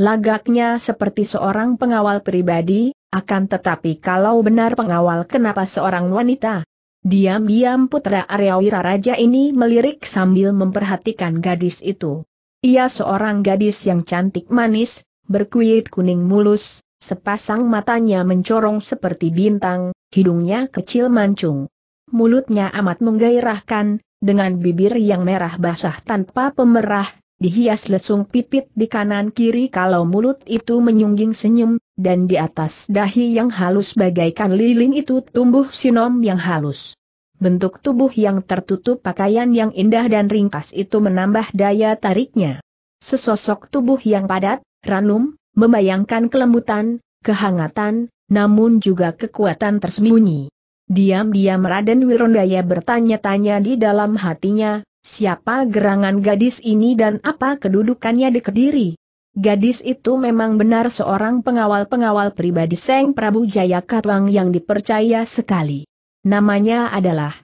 Speaker 1: Lagaknya seperti seorang pengawal pribadi, akan tetapi kalau benar pengawal kenapa seorang wanita? Diam-diam putra Aryawira Raja ini melirik sambil memperhatikan gadis itu. Ia seorang gadis yang cantik manis, berkuit kuning mulus, sepasang matanya mencorong seperti bintang, hidungnya kecil mancung. Mulutnya amat menggairahkan, dengan bibir yang merah basah tanpa pemerah, dihias lesung pipit di kanan kiri kalau mulut itu menyungging senyum, dan di atas dahi yang halus bagaikan lilin itu tumbuh sinom yang halus. Bentuk tubuh yang tertutup pakaian yang indah dan ringkas itu menambah daya tariknya. Sesosok tubuh yang padat, ranum, membayangkan kelembutan, kehangatan, namun juga kekuatan tersembunyi. Diam-diam Raden Wirondaya bertanya-tanya di dalam hatinya, Siapa gerangan gadis ini dan apa kedudukannya di Kediri? Gadis itu memang benar seorang pengawal-pengawal pribadi Seng Prabu Jaya Katwang yang dipercaya sekali. Namanya adalah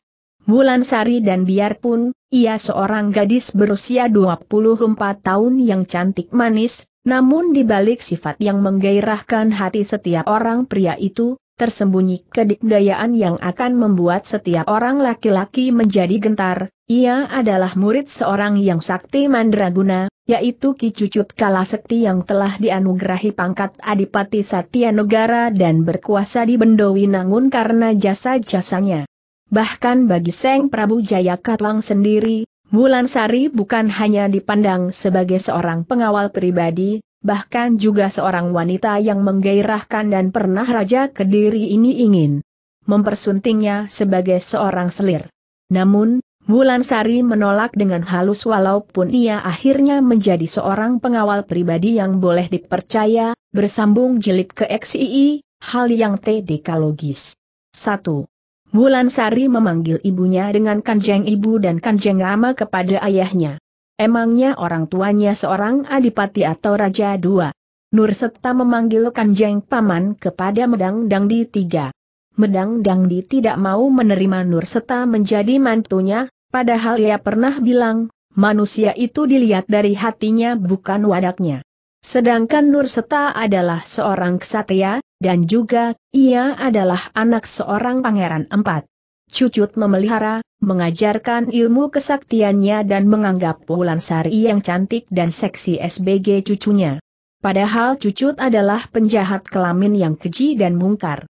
Speaker 1: Sari dan biarpun, ia seorang gadis berusia 24 tahun yang cantik manis, namun dibalik sifat yang menggairahkan hati setiap orang pria itu, tersembunyi kedikdayaan yang akan membuat setiap orang laki-laki menjadi gentar, ia adalah murid seorang yang sakti mandraguna, yaitu Ki Cucut Kalasekti yang telah dianugerahi pangkat Adipati Satya Negara dan berkuasa di Bendowi karena jasa-jasanya. Bahkan bagi Seng Prabu Jayakatwang sendiri, Bulan Sari bukan hanya dipandang sebagai seorang pengawal pribadi, bahkan juga seorang wanita yang menggairahkan dan pernah Raja Kediri ini ingin mempersuntingnya sebagai seorang selir. Namun, Bulan Sari menolak dengan halus walaupun ia akhirnya menjadi seorang pengawal pribadi yang boleh dipercaya, bersambung jelit ke XII, hal yang tedekalogis. 1. Bulan Sari memanggil ibunya dengan kanjeng ibu dan kanjeng rama kepada ayahnya. Emangnya orang tuanya seorang adipati atau raja dua? Nur Setta memanggil Kanjeng Paman kepada Medang Dangdi tiga. Medang Dangdi tidak mau menerima Nur Setta menjadi mantunya, padahal ia pernah bilang, manusia itu dilihat dari hatinya bukan wadaknya. Sedangkan Nur Setta adalah seorang ksatria, dan juga, ia adalah anak seorang pangeran empat. Cucut memelihara, mengajarkan ilmu kesaktiannya dan menganggap Wulan Sari yang cantik dan seksi SBG cucunya. Padahal Cucut adalah penjahat kelamin yang keji dan mungkar.